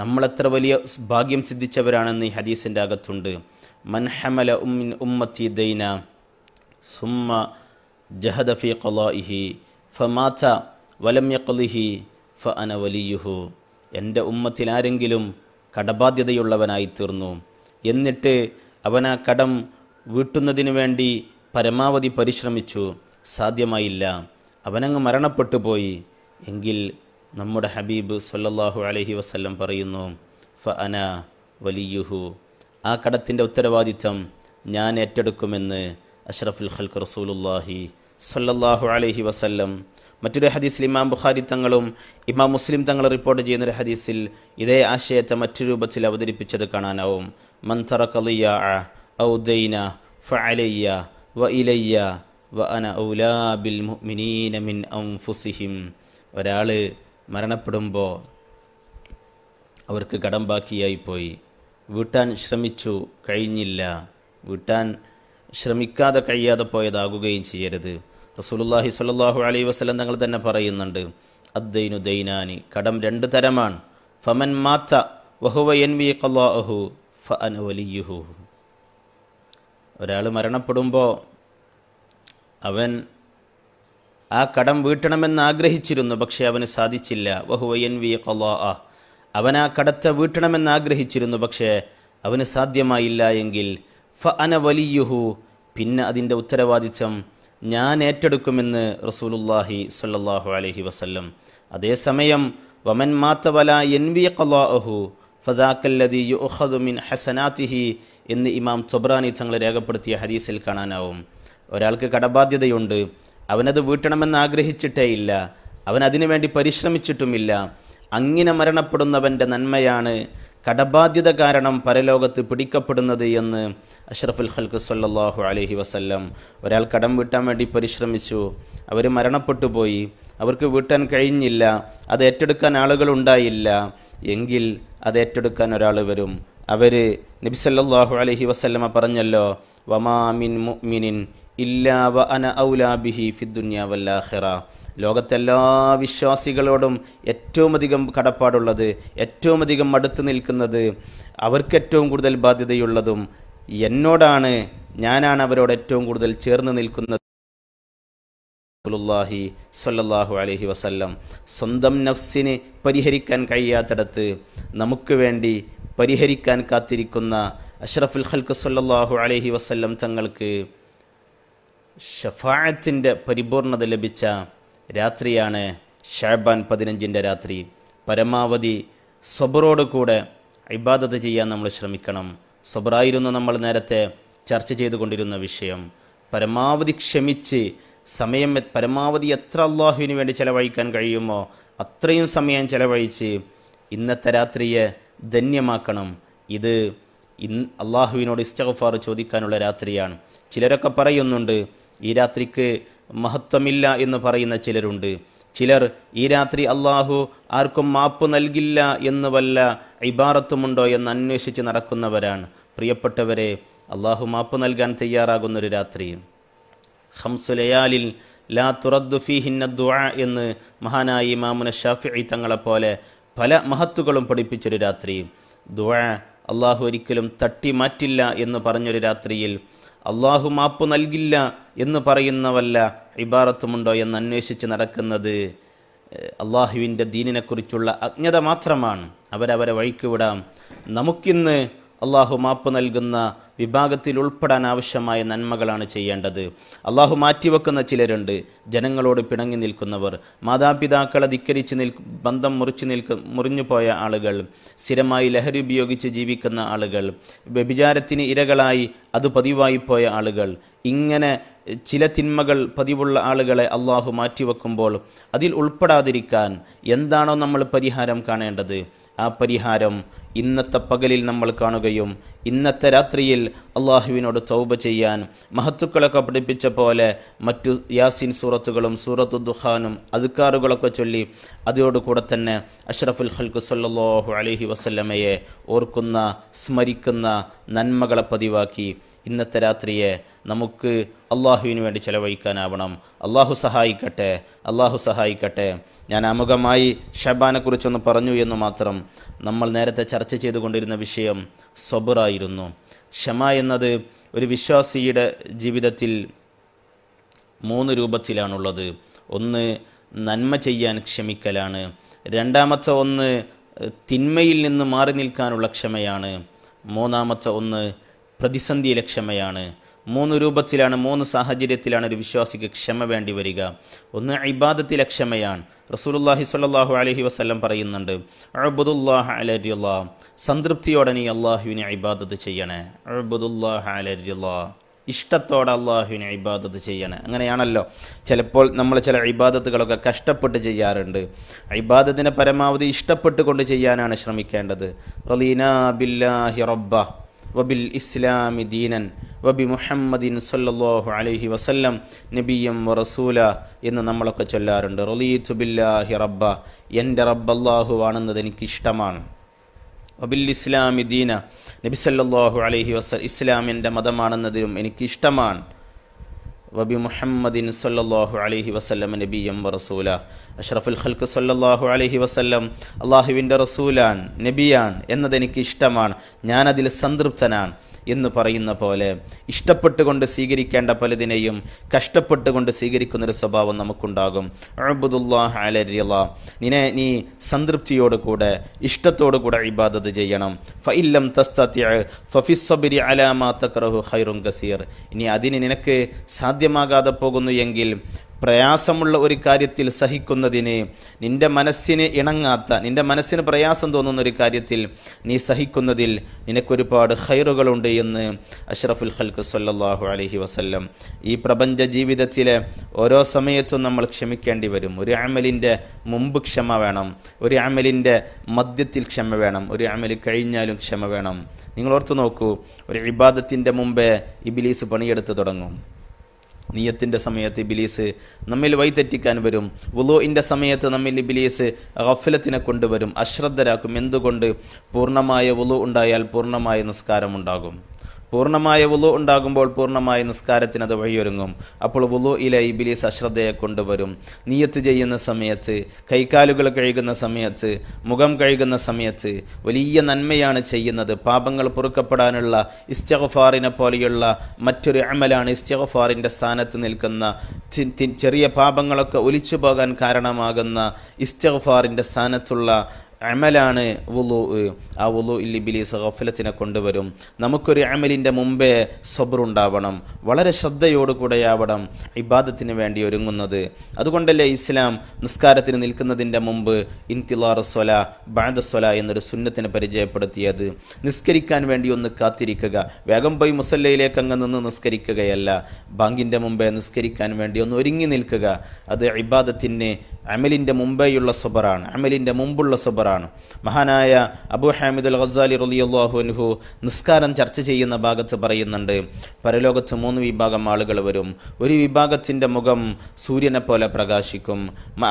നമ്മളെത്ര വലിയ ഭാഗ്യം സിദ്ധിച്ചവരാണെന്ന് ഈ ഹദീസിൻ്റെ അകത്തുണ്ട് മൻഹമല ഉമ്മിൻ ഉമ്മത്തി ദൈന സുമ്മ ജഹദഫി കൊലോഇഹി മാത വലമ്യക്കൊലിഹി ഫ അന വലിയുഹു എൻ്റെ ഉമ്മത്തിലാരെങ്കിലും കടബാധ്യതയുള്ളവനായി തീർന്നു എന്നിട്ട് അവൻ ആ കടം വീട്ടുന്നതിനു വേണ്ടി പരമാവധി പരിശ്രമിച്ചു സാധ്യമായില്ല അവനങ്ങ് മരണപ്പെട്ടു പോയി എങ്കിൽ നമ്മുടെ ഹബീബ് സല്ലല്ലാഹു അലഹി വസ്ല്ലം പറയുന്നു ഫ അന വലിയുഹു ആ കടത്തിൻ്റെ ഉത്തരവാദിത്തം ഞാൻ ഏറ്റെടുക്കുമെന്ന് അഷ്റഫുൽ ഖൽഖ് റസൂലുല്ലാഹി സല്ലല്ലാഹു അലഹി വസ്ല്ലം മറ്റൊരു ഹദീസിൽ ഇമാം ബുഖാരി തങ്ങളും ഇമാം മുസ്ലിം തങ്ങൾ റിപ്പോർട്ട് ചെയ്യുന്ന ഒരു ഹദീസിൽ ഇതേ ആശയത്തെ മറ്റു രൂപത്തിൽ അവതരിപ്പിച്ചത് കാണാനാവും മന്തറക്കലിയ ഫ ഫഅലയ്യ വ ഇലയ്യ വ അന ഔലാ ബിൽ മുഅ്മിനീന മിൻ അൻഫുസിഹിം ഒരാൾ മരണപ്പെടുമ്പോൾ അവർക്ക് കടം ബാക്കിയായിപ്പോയി വീട്ടാൻ ശ്രമിച്ചു കഴിഞ്ഞില്ല വീട്ടാൻ ശ്രമിക്കാതെ കഴിയാതെ പോയതാകുകയും ചെയ്യരുത് റസൂലുല്ലാഹി സ്വല്ലല്ലാഹു അലൈഹി വസല്ലം തങ്ങൾ തന്നെ പറയുന്നുണ്ട് അദ്ദൈനു ദൈനാനി കടം രണ്ട് തരമാണ് ഫമൻ മാത്ത വഹുവ എൻ വി ഫ വലിയുഹു ഒരാൾ മരണപ്പെടുമ്പോൾ അവൻ ആ കടം വീട്ടണമെന്ന് ആഗ്രഹിച്ചിരുന്നു പക്ഷേ അവന് സാധിച്ചില്ല വഹുവയൻ വി കൊലോ ആ അവൻ ആ കടത്തെ വീട്ടണമെന്ന് ആഗ്രഹിച്ചിരുന്നു പക്ഷേ അവന് സാധ്യമായില്ല എങ്കിൽ ഫ അന വലിയുഹു പിന്നെ അതിൻ്റെ ഉത്തരവാദിത്വം ഞാൻ ഏറ്റെടുക്കുമെന്ന് റസൂലുല്ലാഹി സല്ലാഹു അലഹി വസല്ലം അതേസമയം വമൻ മാത്തവല എൻ വി കൊലാഹു ഫദാക്കല്ലതി യുഹദുമിൻ ഹസനാത്തിഹി എന്ന് ഇമാം തൊബ്രാനി തങ്ങൾ രേഖപ്പെടുത്തിയ ഹദീസിൽ കാണാനാവും ഒരാൾക്ക് കടബാധ്യതയുണ്ട് അവനത് വീട്ടണമെന്ന് ആഗ്രഹിച്ചിട്ടേ ഇല്ല അവൻ അതിനുവേണ്ടി പരിശ്രമിച്ചിട്ടുമില്ല അങ്ങനെ മരണപ്പെടുന്നവൻ്റെ നന്മയാണ് കടബാധ്യത കാരണം പരലോകത്ത് പിടിക്കപ്പെടുന്നത് എന്ന് അഷ്റഫുൽ ഖൽഖ് സല്ലാഹു അലഹി വസല്ലം ഒരാൾ കടം വീട്ടാൻ വേണ്ടി പരിശ്രമിച്ചു അവർ മരണപ്പെട്ടു പോയി അവർക്ക് വീട്ടാൻ കഴിഞ്ഞില്ല അത് ഏറ്റെടുക്കാൻ ആളുകൾ ഉണ്ടായില്ല എങ്കിൽ അത് ഏറ്റെടുക്കാൻ ഒരാൾ വരും അവർ നബി അലഹി വസ്ല്ലമ്മ പറഞ്ഞല്ലോ വമാമിൻ മുഅ്മിനിൻ ഇല്ലാവ അന ഔലാബിഹി ഫിദ്ദുന്യാവല്ലാഹിറ ലോകത്തെല്ലാ വിശ്വാസികളോടും ഏറ്റവും അധികം കടപ്പാടുള്ളത് ഏറ്റവും അധികം അടുത്ത് നിൽക്കുന്നത് അവർക്ക് ഏറ്റവും കൂടുതൽ ബാധ്യതയുള്ളതും എന്നോടാണ് ഞാനാണ് അവരോട് ഏറ്റവും കൂടുതൽ ചേർന്ന് നിൽക്കുന്നത് റസൂലുള്ളാഹി സല്ലല്ലാഹു അലൈഹി വസല്ലം സ്വന്തം നഫ്സിനെ പരിഹരിക്കാൻ കഴിയാത്തടത്ത് നമുക്ക് വേണ്ടി പരിഹരിക്കാൻ കാത്തിരിക്കുന്ന അഷ്റഫുൽ ഹൽക്ക് സല്ലാഹു അലൈഹി വസല്ലം തങ്ങൾക്ക് ഷഫായത്തിൻ്റെ പരിപൂർണത ലഭിച്ച രാത്രിയാണ് ഷാബാൻ പതിനഞ്ചിൻ്റെ രാത്രി പരമാവധി കൂടെ ഇബാദത്ത് ചെയ്യാൻ നമ്മൾ ശ്രമിക്കണം സൊബറായിരുന്നു നമ്മൾ നേരത്തെ ചർച്ച ചെയ്തുകൊണ്ടിരുന്ന വിഷയം പരമാവധി ക്ഷമിച്ച് സമയം പരമാവധി എത്ര അള്ളാഹുവിന് വേണ്ടി ചിലവഴിക്കാൻ കഴിയുമോ അത്രയും സമയം ചിലവഴിച്ച് ഇന്നത്തെ രാത്രിയെ ധന്യമാക്കണം ഇത് ഇൻ അള്ളാഹുവിനോട് ഇസ്തഗഫാർ ചോദിക്കാനുള്ള രാത്രിയാണ് ചിലരൊക്കെ പറയുന്നുണ്ട് ഈ രാത്രിക്ക് മഹത്വമില്ല എന്ന് പറയുന്ന ചിലരുണ്ട് ചിലർ ഈ രാത്രി അള്ളാഹു ആർക്കും മാപ്പ് നൽകില്ല എന്ന് വല്ല ഇബാറത്തുമുണ്ടോ എന്ന് അന്വേഷിച്ച് നടക്കുന്നവരാണ് പ്രിയപ്പെട്ടവരെ അള്ളാഹു മാപ്പ് നൽകാൻ തയ്യാറാകുന്നൊരു രാത്രി ഹംസുലയാലിൽ ലാ തുറദ്ദു ഫിഹിന്ന ദുആ എന്ന് മഹാനായി മാമുന ഷാഫി തങ്ങളെപ്പോലെ പല മഹത്തുകളും പഠിപ്പിച്ചൊരു രാത്രി ദുആ അള്ളാഹു ഒരിക്കലും തട്ടി മാറ്റില്ല എന്ന് പറഞ്ഞൊരു രാത്രിയിൽ അള്ളാഹു മാപ്പ് നൽകില്ല എന്ന് പറയുന്നവല്ല ഇബാറത്തുമുണ്ടോ എന്ന് അന്വേഷിച്ച് നടക്കുന്നത് അള്ളാഹുവിൻ്റെ ദീനിനെക്കുറിച്ചുള്ള അജ്ഞത മാത്രമാണ് അവരവരെ വഴിക്ക് വിടാം നമുക്കിന്ന് അള്ളാഹു മാപ്പ് നൽകുന്ന വിഭാഗത്തിൽ ഉൾപ്പെടാൻ ആവശ്യമായ നന്മകളാണ് ചെയ്യേണ്ടത് അള്ളാഹു മാറ്റിവെക്കുന്ന ചിലരുണ്ട് ജനങ്ങളോട് പിണങ്ങി നിൽക്കുന്നവർ മാതാപിതാക്കളെ ധിക്കരിച്ച് നിൽ ബന്ധം മുറിച്ച് നിൽക്ക മുറിഞ്ഞുപോയ ആളുകൾ സ്ഥിരമായി ലഹരി ഉപയോഗിച്ച് ജീവിക്കുന്ന ആളുകൾ വ്യഭിചാരത്തിന് ഇരകളായി അത് പതിവായിപ്പോയ ആളുകൾ ഇങ്ങനെ ചില തിന്മകൾ പതിവുള്ള ആളുകളെ അള്ളാഹു മാറ്റിവെക്കുമ്പോൾ അതിൽ ഉൾപ്പെടാതിരിക്കാൻ എന്താണോ നമ്മൾ പരിഹാരം കാണേണ്ടത് ആ പരിഹാരം ഇന്നത്തെ പകലിൽ നമ്മൾ കാണുകയും ഇന്നത്തെ രാത്രിയിൽ അള്ളാഹുവിനോട് തൗബ ചെയ്യാൻ മഹത്തുക്കളൊക്കെ പഠിപ്പിച്ച പോലെ മറ്റു യാസിൻ സൂറത്തുകളും സൂറത്തു ദുഹാനും അതുക്കാറുകളൊക്കെ ചൊല്ലി അതോടുകൂടെ തന്നെ അഷ്റഫുൽ ഹൽക്കു സല്ലാഹു അലഹി വസല്ലമയെ ഓർക്കുന്ന സ്മരിക്കുന്ന നന്മകളെ പതിവാക്കി ഇന്നത്തെ രാത്രിയെ നമുക്ക് അള്ളാഹുവിന് വേണ്ടി ചെലവഴിക്കാനാവണം അള്ളാഹു സഹായിക്കട്ടെ അള്ളാഹു സഹായിക്കട്ടെ ഞാൻ അമുഖമായി ഷബാനെക്കുറിച്ചൊന്ന് പറഞ്ഞു എന്ന് മാത്രം നമ്മൾ നേരത്തെ ചർച്ച ചെയ്തുകൊണ്ടിരുന്ന വിഷയം സബറായിരുന്നു ക്ഷമ എന്നത് ഒരു വിശ്വാസിയുടെ ജീവിതത്തിൽ മൂന്ന് രൂപത്തിലാണുള്ളത് ഒന്ന് നന്മ ചെയ്യാൻ ക്ഷമിക്കലാണ് രണ്ടാമത്തെ ഒന്ന് തിന്മയിൽ നിന്ന് മാറി നിൽക്കാനുള്ള ക്ഷമയാണ് മൂന്നാമത്തെ ഒന്ന് പ്രതിസന്ധി ക്ഷമയാണ് മൂന്ന് രൂപത്തിലാണ് മൂന്ന് സാഹചര്യത്തിലാണ് ഒരു വിശ്വാസിക്ക് ക്ഷമ വേണ്ടി വരിക ഒന്ന് ഇബാദത്തിലെ ക്ഷമയാണ് റസൂലുല്ലാഹി സ്വല്ലാഹു അലഹി വസ്ലം പറയുന്നുണ്ട് അഴബുദുല്ലാഹ അലരുല്ലാ സംതൃപ്തിയോടെ നീ അള്ളാഹുവിനെ ഇബാദത്ത് ചെയ്യണേ അഴബുദുല്ലാഹ അലരുല്ലാ ഇഷ്ടത്തോടെ അള്ളാഹുവിനെ ഇബാദത്ത് ചെയ്യണേ അങ്ങനെയാണല്ലോ ചിലപ്പോൾ നമ്മൾ ചില ഇബാദത്തുകളൊക്കെ കഷ്ടപ്പെട്ട് ചെയ്യാറുണ്ട് ഇബാദത്തിനെ പരമാവധി ഇഷ്ടപ്പെട്ടുകൊണ്ട് ചെയ്യാനാണ് ശ്രമിക്കേണ്ടത് റലീന ബില്ലാഹി റബ്ബ വബിൽ ഇസ്ലാമി ദീനൻ വബി മുഹമ്മദിൻ സല്ലാഹു അലഹി വസല്ലം നബിയം വറസൂല എന്ന് നമ്മളൊക്കെ ചൊല്ലാറുണ്ട് റലീത്തു ബില്ലാഹി റബ്ബ എൻ്റെ റബ്ബല്ലാഹുവാണെന്നത് എനിക്കിഷ്ടമാണ് വബിൽ ഇസ്ലാമി ദീന നബി സല്ലാഹു അലഹി വസ ഇസ്ലാം എൻ്റെ മതമാണെന്നതിലും എനിക്കിഷ്ടമാണ് വബി മുഹമ്മദിൻ സല്ലാഹു അലഹി വസ്ലം നബിയം വറസൂല അഷ്റഫുൽ ഖൽക്ക് സല്ലാഹു അലഹി വസ്ലം അള്ളാഹുവിൻ്റെ റസൂലാൻ നബിയാൻ എന്നതെനിക്ക് ഇഷ്ടമാണ് ഞാനതിൽ സംതൃപ്തനാണ് എന്ന് പറയുന്ന പോലെ ഇഷ്ടപ്പെട്ടുകൊണ്ട് സ്വീകരിക്കേണ്ട പലതിനെയും കഷ്ടപ്പെട്ടുകൊണ്ട് സ്വീകരിക്കുന്നൊരു സ്വഭാവം നമുക്കുണ്ടാകും അബുദുല്ലാഹ് നിന്നെ നീ സംതൃപ്തിയോട് കൂടെ ഇഷ്ടത്തോടു കൂടെ ഇബാദത്ത് ചെയ്യണം ഫഇല്ലം ഫഫിസ്സബിരി അലാമാ തക്രഹു ഹൈറുൻ ഗസീർ ഇനി അതിന് നിനക്ക് സാധ്യമാകാതെ പോകുന്നു എങ്കിൽ പ്രയാസമുള്ള ഒരു കാര്യത്തിൽ സഹിക്കുന്നതിന് നിൻ്റെ മനസ്സിന് ഇണങ്ങാത്ത നിൻ്റെ മനസ്സിന് പ്രയാസം തോന്നുന്ന ഒരു കാര്യത്തിൽ നീ സഹിക്കുന്നതിൽ നിനക്കൊരുപാട് ഹൈറുകളുണ്ട് എന്ന് അഷ്റഫുൽ ഖൽക്ക് സല്ലാഹു അലഹി വസല്ലം ഈ പ്രപഞ്ച ജീവിതത്തിലെ ഓരോ സമയത്തും നമ്മൾ ക്ഷമിക്കേണ്ടി വരും ഒരു അമലിൻ്റെ മുമ്പ് ക്ഷമ വേണം ഒരു അമലിൻ്റെ മധ്യത്തിൽ ക്ഷമ വേണം ഒരു അമൽ കഴിഞ്ഞാലും ക്ഷമ വേണം നിങ്ങൾ ഓർത്തു നോക്കൂ ഒരു വിവാദത്തിൻ്റെ മുമ്പേ ഇബിലീസ് പണിയെടുത്ത് തുടങ്ങും നീയത്തിൻ്റെ സമയത്ത് ഇബിലീസ് നമ്മിൽ വൈതെറ്റിക്കാൻ വരും വുലോയിൻ്റെ സമയത്ത് നമ്മിൽ ഇബിലീസ് റഫലത്തിനെ കൊണ്ടുവരും അശ്രദ്ധരാക്കും എന്തുകൊണ്ട് പൂർണ്ണമായ വുലു ഉണ്ടായാൽ പൂർണ്ണമായ നിസ്കാരമുണ്ടാകും ഉണ്ടാകും പൂർണ്ണമായ വുളു ഉണ്ടാകുമ്പോൾ പൂർണ്ണമായ നിസ്കാരത്തിന് അത് വഴിയൊരുങ്ങും അപ്പോൾ ഇല ഇബിലീസ് അശ്രദ്ധയെ കൊണ്ടുവരും നീയത്ത് ചെയ്യുന്ന സമയത്ത് കൈക്കാലുകൾ കഴുകുന്ന സമയത്ത് മുഖം കഴുകുന്ന സമയത്ത് വലിയ നന്മയാണ് ചെയ്യുന്നത് പാപങ്ങൾ പൊറുക്കപ്പെടാനുള്ള ഇസ്തഗഫാറിനെ പോലെയുള്ള മറ്റൊരു അമലാണ് ഇസ്തഗഫാറിൻ്റെ സ്ഥാനത്ത് നിൽക്കുന്ന ചെറിയ പാപങ്ങളൊക്കെ ഒലിച്ചു പോകാൻ കാരണമാകുന്ന ഇസ്തഗഫാറിൻ്റെ സ്ഥാനത്തുള്ള അമലാണ് വുലു ആ വുലു ഇല്ലിബിലീസ് ഗഫലത്തിനെ കൊണ്ടുവരും നമുക്കൊരു അമലിൻ്റെ മുമ്പേ സബറുണ്ടാവണം വളരെ ശ്രദ്ധയോടുകൂടെയാവണം ഇബാദത്തിന് വേണ്ടി ഒരുങ്ങുന്നത് അതുകൊണ്ടല്ലേ ഇസ്ലാം നിസ്കാരത്തിന് നിൽക്കുന്നതിൻ്റെ മുമ്പ് ഇൻതിലാർ സ്വല ബാദസ്വല എന്നൊരു സുന്നത്തിന് പരിചയപ്പെടുത്തിയത് നിസ്കരിക്കാൻ വേണ്ടി ഒന്ന് കാത്തിരിക്കുക വേഗം പോയി മുസല്ലയിലേക്ക് അങ്ങ് നിന്ന് നിസ്കരിക്കുകയല്ല ബാങ്കിൻ്റെ മുമ്പേ നിസ്കരിക്കാൻ വേണ്ടി ഒന്ന് ഒരുങ്ങി നിൽക്കുക അത് ഇബാദത്തിന് അമലിൻ്റെ മുമ്പേയുള്ള സ്വബറാണ് അമലിൻ്റെ മുമ്പുള്ള സബർ മുനവറാണ് മഹാനായ അബു ഹാമിദുൽ ഖസാലി റുലിയുള്ളാഹു അനുഹു നിസ്കാരം ചർച്ച ചെയ്യുന്ന ഭാഗത്ത് പറയുന്നുണ്ട് പരലോകത്ത് മൂന്ന് വിഭാഗം ആളുകൾ വരും ഒരു വിഭാഗത്തിൻ്റെ മുഖം സൂര്യനെ പോലെ പ്രകാശിക്കും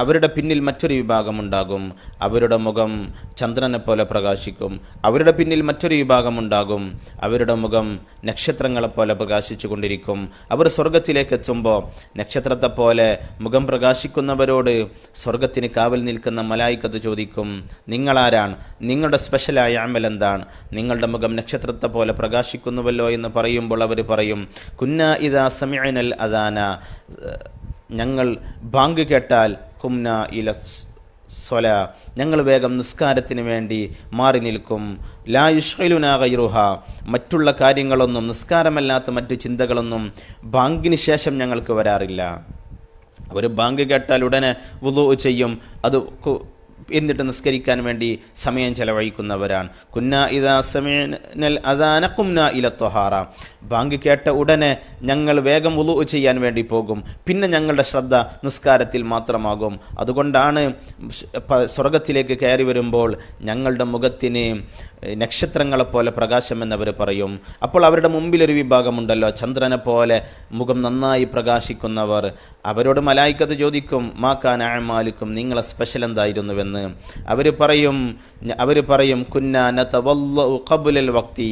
അവരുടെ പിന്നിൽ മറ്റൊരു വിഭാഗം ഉണ്ടാകും അവരുടെ മുഖം ചന്ദ്രനെ പോലെ പ്രകാശിക്കും അവരുടെ പിന്നിൽ മറ്റൊരു വിഭാഗം ഉണ്ടാകും അവരുടെ മുഖം നക്ഷത്രങ്ങളെ പോലെ പ്രകാശിച്ചു കൊണ്ടിരിക്കും അവർ സ്വർഗത്തിലേക്ക് എത്തുമ്പോൾ നക്ഷത്രത്തെ പോലെ മുഖം പ്രകാശിക്കുന്നവരോട് സ്വർഗത്തിന് കാവൽ നിൽക്കുന്ന മലായിക്കത്ത് ചോദിക്കും നിങ്ങളാരാണ് നിങ്ങളുടെ സ്പെഷ്യലായ അമൽ എന്താണ് നിങ്ങളുടെ മുഖം നക്ഷത്രത്തെ പോലെ പ്രകാശിക്കുന്നുവല്ലോ എന്ന് പറയുമ്പോൾ അവർ പറയും കുന്ന ഇതാ സമയനൽ അദാന ഞങ്ങൾ ബാങ്ക് കേട്ടാൽ കുംന ഇല സ്വല ഞങ്ങൾ വേഗം നിസ്കാരത്തിന് വേണ്ടി മാറി നിൽക്കും ലാ യുഷ്ലുന ഗൈറുഹ മറ്റുള്ള കാര്യങ്ങളൊന്നും നിസ്കാരമല്ലാത്ത മറ്റു ചിന്തകളൊന്നും ബാങ്കിന് ശേഷം ഞങ്ങൾക്ക് വരാറില്ല ഒരു ബാങ്ക് കേട്ടാൽ ഉടനെ വുതു ചെയ്യും അത് എന്നിട്ട് നിസ്കരിക്കാൻ വേണ്ടി സമയം ചെലവഴിക്കുന്നവരാണ് കുന്ന ഇതാ സമയനൽ അതാന കുന്ന ഇല തൊഹാറ ബാങ്ക് കേട്ട ഉടനെ ഞങ്ങൾ വേഗം ഉളു ചെയ്യാൻ വേണ്ടി പോകും പിന്നെ ഞങ്ങളുടെ ശ്രദ്ധ നിസ്കാരത്തിൽ മാത്രമാകും അതുകൊണ്ടാണ് സ്വർഗത്തിലേക്ക് കയറി വരുമ്പോൾ ഞങ്ങളുടെ മുഖത്തിന് നക്ഷത്രങ്ങളെപ്പോലെ പ്രകാശമെന്നവർ പറയും അപ്പോൾ അവരുടെ മുമ്പിലൊരു വിഭാഗമുണ്ടല്ലോ ചന്ദ്രനെ പോലെ മുഖം നന്നായി പ്രകാശിക്കുന്നവർ അവരോട് മലായിക്കത്ത് ചോദിക്കും മാക്കാൻ കാൻ ആമാലിക്കും നിങ്ങളെ സ്പെഷ്യൽ എന്തായിരുന്നുവെന്ന് അവർ പറയും അവർ പറയും കുന്നാനത്ത വല്ല കബുലൽ വക്തി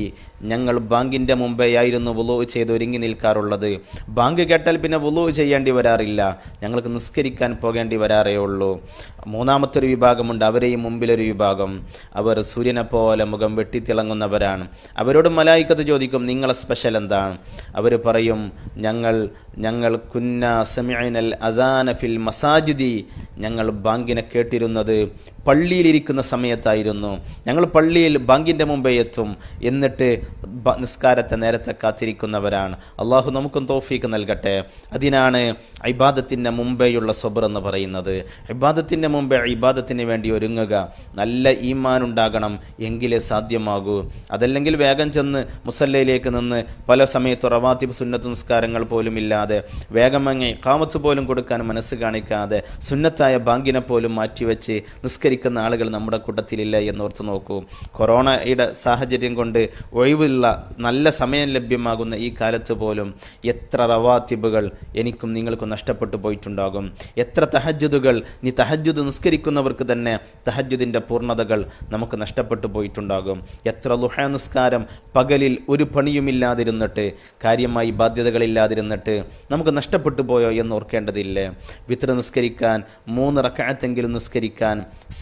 ഞങ്ങൾ ബാങ്കിൻ്റെ ആയിരുന്നു വുളു ചെയ്ത് ഒരുങ്ങി നിൽക്കാറുള്ളത് ബാങ്ക് കേട്ടാൽ പിന്നെ വുളു ചെയ്യേണ്ടി വരാറില്ല ഞങ്ങൾക്ക് നിസ്കരിക്കാൻ പോകേണ്ടി വരാറേ ഉള്ളൂ മൂന്നാമത്തെ ഒരു വിഭാഗമുണ്ട് അവരെയും മുമ്പിലൊരു വിഭാഗം അവർ സൂര്യനെ പോലെ മുഖം വെട്ടിത്തിളങ്ങുന്നവരാണ് അവരോട് മലായിക്കത്ത് ചോദിക്കും നിങ്ങളെ സ്പെഷ്യൽ എന്താണ് അവർ പറയും ഞങ്ങൾ ഞങ്ങൾ കുന്ന സെമിനൽ അദാനഫിൽ ഫിൽ മസാജിദി ഞങ്ങൾ ബാങ്കിനെ കേട്ടിരുന്നത് പള്ളിയിലിരിക്കുന്ന സമയത്തായിരുന്നു ഞങ്ങൾ പള്ളിയിൽ ബാങ്കിൻ്റെ മുമ്പേ എത്തും എന്നിട്ട് നിസ്കാരത്തെ നേരത്തെ കാത്തിരിക്കുന്നവരാണ് അള്ളാഹു നമുക്കും തോഫീക്ക് നൽകട്ടെ അതിനാണ് ഇബാദത്തിൻ്റെ മുമ്പേയുള്ള സ്വബർ എന്ന് പറയുന്നത് ഇബാദത്തിൻ്റെ മുമ്പേ ഇബാദത്തിന് വേണ്ടി ഒരുങ്ങുക നല്ല ഈമാൻ ഉണ്ടാകണം എങ്കിലേ സാധ്യമാകൂ അതല്ലെങ്കിൽ വേഗം ചെന്ന് മുസല്ലയിലേക്ക് നിന്ന് പല സമയത്ത് റവാത്തിബ് സുന്നത്ത് നിസ്കാരങ്ങൾ പോലും ഇല്ലാതെ വേഗമങ്ങി കാമത്ത് പോലും കൊടുക്കാൻ മനസ്സ് കാണിക്കാതെ സുന്നത്തായ ബാങ്കിനെ പോലും മാറ്റിവെച്ച് നിസ്കരി സൽക്കരിക്കുന്ന ആളുകൾ നമ്മുടെ കൂട്ടത്തിലില്ല എന്നോർത്ത് നോക്കൂ കൊറോണയുടെ സാഹചര്യം കൊണ്ട് ഒഴിവുള്ള നല്ല സമയം ലഭ്യമാകുന്ന ഈ കാലത്ത് പോലും എത്ര റവാത്തിബുകൾ എനിക്കും നിങ്ങൾക്കും നഷ്ടപ്പെട്ടു പോയിട്ടുണ്ടാകും എത്ര തഹജ്ജുദുകൾ നീ തഹജ്ജുദ് നിസ്കരിക്കുന്നവർക്ക് തന്നെ തഹജ്ജുദിൻ്റെ പൂർണ്ണതകൾ നമുക്ക് നഷ്ടപ്പെട്ടു പോയിട്ടുണ്ടാകും എത്ര ലുഹ നിസ്കാരം പകലിൽ ഒരു പണിയുമില്ലാതിരുന്നിട്ട് കാര്യമായി ബാധ്യതകളില്ലാതിരുന്നിട്ട് നമുക്ക് നഷ്ടപ്പെട്ടു പോയോ എന്ന് ഓർക്കേണ്ടതില്ലേ വിത്ര നിസ്കരിക്കാൻ മൂന്ന് റക്കാഴത്തെങ്കിലും നിസ്കരിക്കാൻ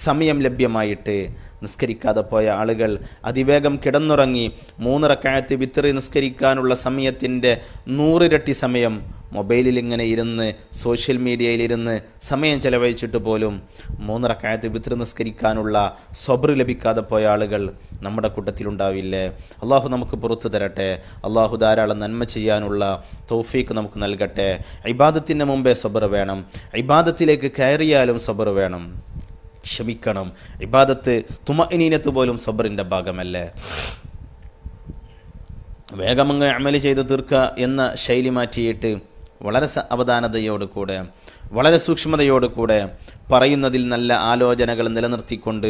സമയം ലഭ്യമായിട്ട് നിസ്കരിക്കാതെ പോയ ആളുകൾ അതിവേഗം കിടന്നുറങ്ങി മൂന്നിറക്കായത്ത് വിത്തറി നിസ്കരിക്കാനുള്ള സമയത്തിൻ്റെ നൂറിരട്ടി സമയം മൊബൈലിൽ ഇങ്ങനെ ഇരുന്ന് സോഷ്യൽ മീഡിയയിൽ സമയം ചെലവഴിച്ചിട്ട് പോലും മൂന്നിറക്കായത്ത് വിത്തറി നിസ്കരിക്കാനുള്ള സ്വബർ ലഭിക്കാതെ പോയ ആളുകൾ നമ്മുടെ കൂട്ടത്തിലുണ്ടാവില്ലേ അള്ളാഹു നമുക്ക് പുറത്തു തരട്ടെ അള്ളാഹു ധാരാളം നന്മ ചെയ്യാനുള്ള തോഫീക്ക് നമുക്ക് നൽകട്ടെ ഇബാദത്തിന് മുമ്പേ സ്വബർ വേണം ഇബാദത്തിലേക്ക് കയറിയാലും സ്വബർ വേണം ക്ഷമിക്കണം ഇബാദത്ത് തുമഇനീനത്ത് പോലും സബറിൻ്റെ ഭാഗമല്ലേ വേഗമങ്ങ് അമല് ചെയ്ത് തീർക്കുക എന്ന ശൈലി മാറ്റിയിട്ട് വളരെ അവധാനതയോടുകൂടെ വളരെ സൂക്ഷ്മതയോടുകൂടെ പറയുന്നതിൽ നല്ല ആലോചനകൾ നിലനിർത്തിക്കൊണ്ട്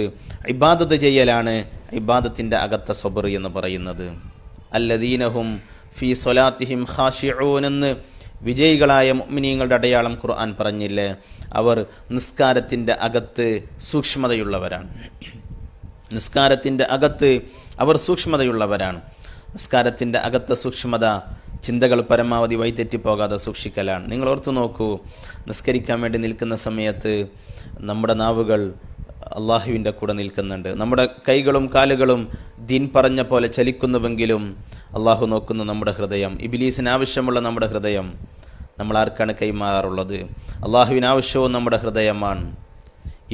ഇബാദത്ത് ചെയ്യലാണ് ഇബാദത്തിൻ്റെ അകത്ത സബറി എന്ന് പറയുന്നത് അല്ലദീനഹും ഫി സൊലാത്തിഹിം ഹാഷിഊനെന്ന് എന്ന് വിജയികളായ മുഅ്മിനീങ്ങളുടെ അടയാളം ഖുർആൻ പറഞ്ഞില്ലേ അവർ നിസ്കാരത്തിൻ്റെ അകത്ത് സൂക്ഷ്മതയുള്ളവരാണ് നിസ്കാരത്തിൻ്റെ അകത്ത് അവർ സൂക്ഷ്മതയുള്ളവരാണ് നിസ്കാരത്തിൻ്റെ അകത്ത് സൂക്ഷ്മത ചിന്തകൾ പരമാവധി പോകാതെ സൂക്ഷിക്കലാണ് നിങ്ങൾ ഓർത്തു നോക്കൂ നിസ്കരിക്കാൻ വേണ്ടി നിൽക്കുന്ന സമയത്ത് നമ്മുടെ നാവുകൾ അള്ളാഹുവിൻ്റെ കൂടെ നിൽക്കുന്നുണ്ട് നമ്മുടെ കൈകളും കാലുകളും ദീൻ പറഞ്ഞ പോലെ ചലിക്കുന്നുവെങ്കിലും അള്ളാഹു നോക്കുന്നു നമ്മുടെ ഹൃദയം ഇബിലീസിന് ആവശ്യമുള്ള നമ്മുടെ ഹൃദയം നമ്മൾ ആർക്കാണ് കൈമാറാറുള്ളത് അള്ളാഹുവിന് ആവശ്യവും നമ്മുടെ ഹൃദയമാണ്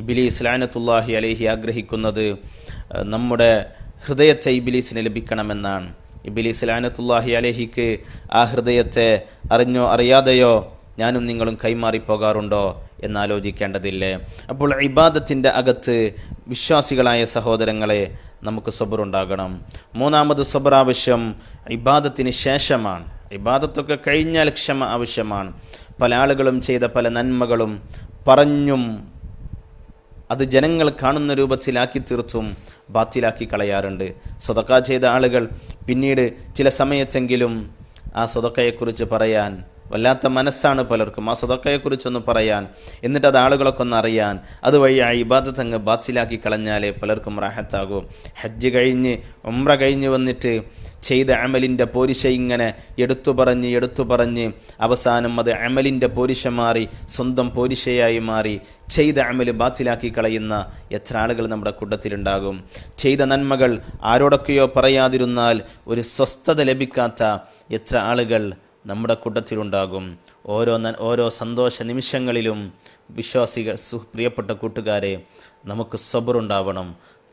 ഇബിലീസ് ലാനത്തുല്ലാഹി അലഹി ആഗ്രഹിക്കുന്നത് നമ്മുടെ ഹൃദയത്തെ ഇബിലീസിന് ലഭിക്കണമെന്നാണ് ഇബിലീസ് ലാനത്തുല്ലാഹി അലേഹിക്ക് ആ ഹൃദയത്തെ അറിഞ്ഞോ അറിയാതെയോ ഞാനും നിങ്ങളും കൈമാറിപ്പോകാറുണ്ടോ എന്നാലോചിക്കേണ്ടതില്ലേ അപ്പോൾ ഇബാദത്തിൻ്റെ അകത്ത് വിശ്വാസികളായ സഹോദരങ്ങളെ നമുക്ക് സബറുണ്ടാകണം മൂന്നാമത് സബർ ആവശ്യം ഇബാദത്തിന് ശേഷമാണ് ഇബാദത്തൊക്കെ കഴിഞ്ഞാൽ ക്ഷമ ആവശ്യമാണ് പല ആളുകളും ചെയ്ത പല നന്മകളും പറഞ്ഞും അത് ജനങ്ങൾ കാണുന്ന രൂപത്തിലാക്കി തീർത്തും ബാത്തിലാക്കി കളയാറുണ്ട് സ്വതക്ക ചെയ്ത ആളുകൾ പിന്നീട് ചില സമയത്തെങ്കിലും ആ സ്വതക്കയെക്കുറിച്ച് പറയാൻ വല്ലാത്ത മനസ്സാണ് പലർക്കും ആ സദക്കയെക്കുറിച്ചൊന്ന് പറയാൻ എന്നിട്ട് അത് ആളുകളൊക്കെ ഒന്ന് അറിയാൻ അതുവഴി ആ ഇബാദത്ത് അങ്ങ് ബാത്തിലാക്കി കളഞ്ഞാലേ പലർക്കും റാഹത്താകൂ ഹജ്ജ് കഴിഞ്ഞ് ഉമ്ര കഴിഞ്ഞ് വന്നിട്ട് ചെയ്ത അമലിൻ്റെ പോരിശ ഇങ്ങനെ എടുത്തു പറഞ്ഞ് എടുത്തു പറഞ്ഞ് അവസാനം അത് അമലിൻ്റെ പോരിശ മാറി സ്വന്തം പോരിശയായി മാറി ചെയ്ത അമൽ ബാത്തിലാക്കി കളയുന്ന എത്ര ആളുകൾ നമ്മുടെ കൂട്ടത്തിലുണ്ടാകും ചെയ്ത നന്മകൾ ആരോടൊക്കെയോ പറയാതിരുന്നാൽ ഒരു സ്വസ്ഥത ലഭിക്കാത്ത എത്ര ആളുകൾ നമ്മുടെ കൂട്ടത്തിലുണ്ടാകും ഓരോ ഓരോ സന്തോഷ നിമിഷങ്ങളിലും വിശ്വാസികൾ പ്രിയപ്പെട്ട കൂട്ടുകാരെ നമുക്ക് സ്വബുറുണ്ടാവണം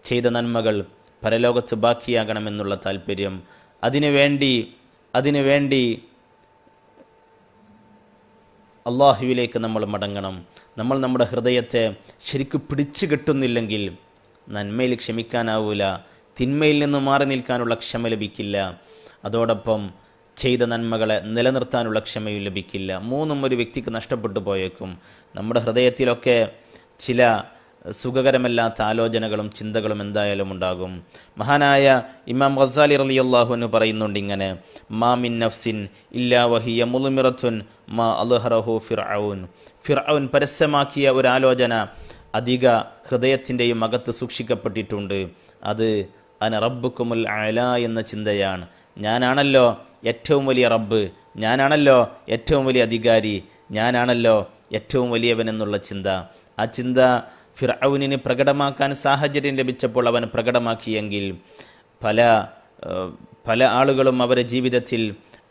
ചെയ്ത നന്മകൾ പരലോകത്ത് ബാക്കിയാകണമെന്നുള്ള താല്പര്യം അതിനുവേണ്ടി അതിനുവേണ്ടി അള്ളാഹുവിലേക്ക് നമ്മൾ മടങ്ങണം നമ്മൾ നമ്മുടെ ഹൃദയത്തെ ശരിക്കും പിടിച്ചു കിട്ടുന്നില്ലെങ്കിൽ നന്മയിൽ ക്ഷമിക്കാനാവില്ല തിന്മയിൽ നിന്ന് മാറി നിൽക്കാനുള്ള ക്ഷമ ലഭിക്കില്ല അതോടൊപ്പം ചെയ്ത നന്മകളെ നിലനിർത്താനുള്ള ക്ഷമയും ലഭിക്കില്ല മൂന്നും ഒരു വ്യക്തിക്ക് നഷ്ടപ്പെട്ടു പോയേക്കും നമ്മുടെ ഹൃദയത്തിലൊക്കെ ചില സുഖകരമല്ലാത്ത ആലോചനകളും ചിന്തകളും എന്തായാലും ഉണ്ടാകും മഹാനായ ഇമാം ഖസാലി അലി എന്ന് പറയുന്നുണ്ട് ഇങ്ങനെ മാമിൻ നഫ്സിൻ ഇല്ലാ വഹിയ മുലുമിറത്തുൻ മാ അലുഹറഹു ഫിർഔൻ ഫിർഔൻ പരസ്യമാക്കിയ ഒരു ആലോചന അധിക ഹൃദയത്തിൻ്റെയും അകത്ത് സൂക്ഷിക്കപ്പെട്ടിട്ടുണ്ട് അത് അന റബ്ബുക്കുമുൽ അല എന്ന ചിന്തയാണ് ഞാനാണല്ലോ ഏറ്റവും വലിയ റബ്ബ് ഞാനാണല്ലോ ഏറ്റവും വലിയ അധികാരി ഞാനാണല്ലോ ഏറ്റവും വലിയവൻ എന്നുള്ള ചിന്ത ആ ചിന്ത ഫിറൌനിന് പ്രകടമാക്കാൻ സാഹചര്യം ലഭിച്ചപ്പോൾ അവൻ പ്രകടമാക്കിയെങ്കിൽ പല പല ആളുകളും അവരുടെ ജീവിതത്തിൽ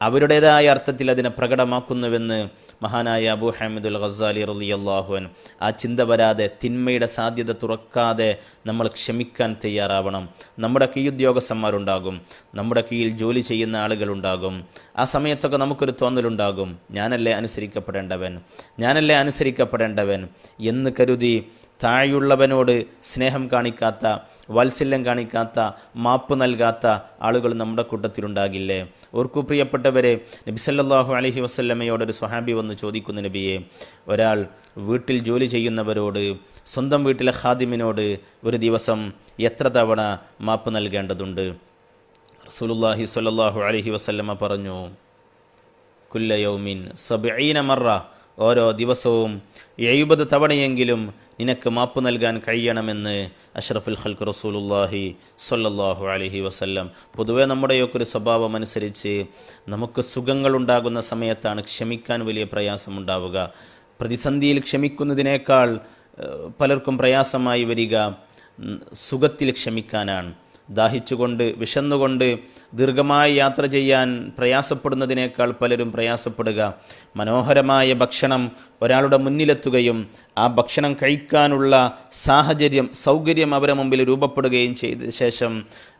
അവരുടേതായ അർത്ഥത്തിൽ അതിനെ പ്രകടമാക്കുന്നുവെന്ന് മഹാനായ അബു ഹമീദുൽ ഖസാലി റലി അള്ളാഹുവൻ ആ ചിന്ത വരാതെ തിന്മയുടെ സാധ്യത തുറക്കാതെ നമ്മൾ ക്ഷമിക്കാൻ തയ്യാറാവണം നമ്മുടെ ഉദ്യോഗസ്ഥന്മാരുണ്ടാകും നമ്മുടെ കീഴിൽ ജോലി ചെയ്യുന്ന ആളുകളുണ്ടാകും ആ സമയത്തൊക്കെ നമുക്കൊരു തോന്നലുണ്ടാകും ഞാനല്ലേ അനുസരിക്കപ്പെടേണ്ടവൻ ഞാനല്ലേ അനുസരിക്കപ്പെടേണ്ടവൻ എന്ന് കരുതി താഴെയുള്ളവനോട് സ്നേഹം കാണിക്കാത്ത വത്സല്യം കാണിക്കാത്ത മാപ്പ് നൽകാത്ത ആളുകൾ നമ്മുടെ കൂട്ടത്തിലുണ്ടാകില്ലേ ഓർക്കു പ്രിയപ്പെട്ടവരെ നബിസല്ലാഹു അലഹി വസ്ല്ലമ്മയോടൊരു സ്വഹാബി വന്ന് ചോദിക്കുന്ന നബിയെ ഒരാൾ വീട്ടിൽ ജോലി ചെയ്യുന്നവരോട് സ്വന്തം വീട്ടിലെ ഖാദിമിനോട് ഒരു ദിവസം എത്ര തവണ മാപ്പ് നൽകേണ്ടതുണ്ട് റസൂലുല്ലാഹി സ്വല്ലല്ലാഹു അലഹി വസ്ല്ലമ്മ പറഞ്ഞു യൗമിൻ സബീന മറ ഓരോ ദിവസവും എഴുപത് തവണയെങ്കിലും നിനക്ക് മാപ്പ് നൽകാൻ കഴിയണമെന്ന് അഷ്റഫുൽ ഖൽക്ക് റസൂലുല്ലാഹി സൊല്ലാഹു അലഹി വസല്ലം പൊതുവേ നമ്മുടെയൊക്കെ ഒരു സ്വഭാവം അനുസരിച്ച് നമുക്ക് ഉണ്ടാകുന്ന സമയത്താണ് ക്ഷമിക്കാൻ വലിയ പ്രയാസമുണ്ടാവുക പ്രതിസന്ധിയിൽ ക്ഷമിക്കുന്നതിനേക്കാൾ പലർക്കും പ്രയാസമായി വരിക സുഖത്തിൽ ക്ഷമിക്കാനാണ് ദാഹിച്ചുകൊണ്ട് വിശന്നുകൊണ്ട് ദീർഘമായി യാത്ര ചെയ്യാൻ പ്രയാസപ്പെടുന്നതിനേക്കാൾ പലരും പ്രയാസപ്പെടുക മനോഹരമായ ഭക്ഷണം ഒരാളുടെ മുന്നിലെത്തുകയും ആ ഭക്ഷണം കഴിക്കാനുള്ള സാഹചര്യം സൗകര്യം അവരെ മുമ്പിൽ രൂപപ്പെടുകയും ചെയ്ത ശേഷം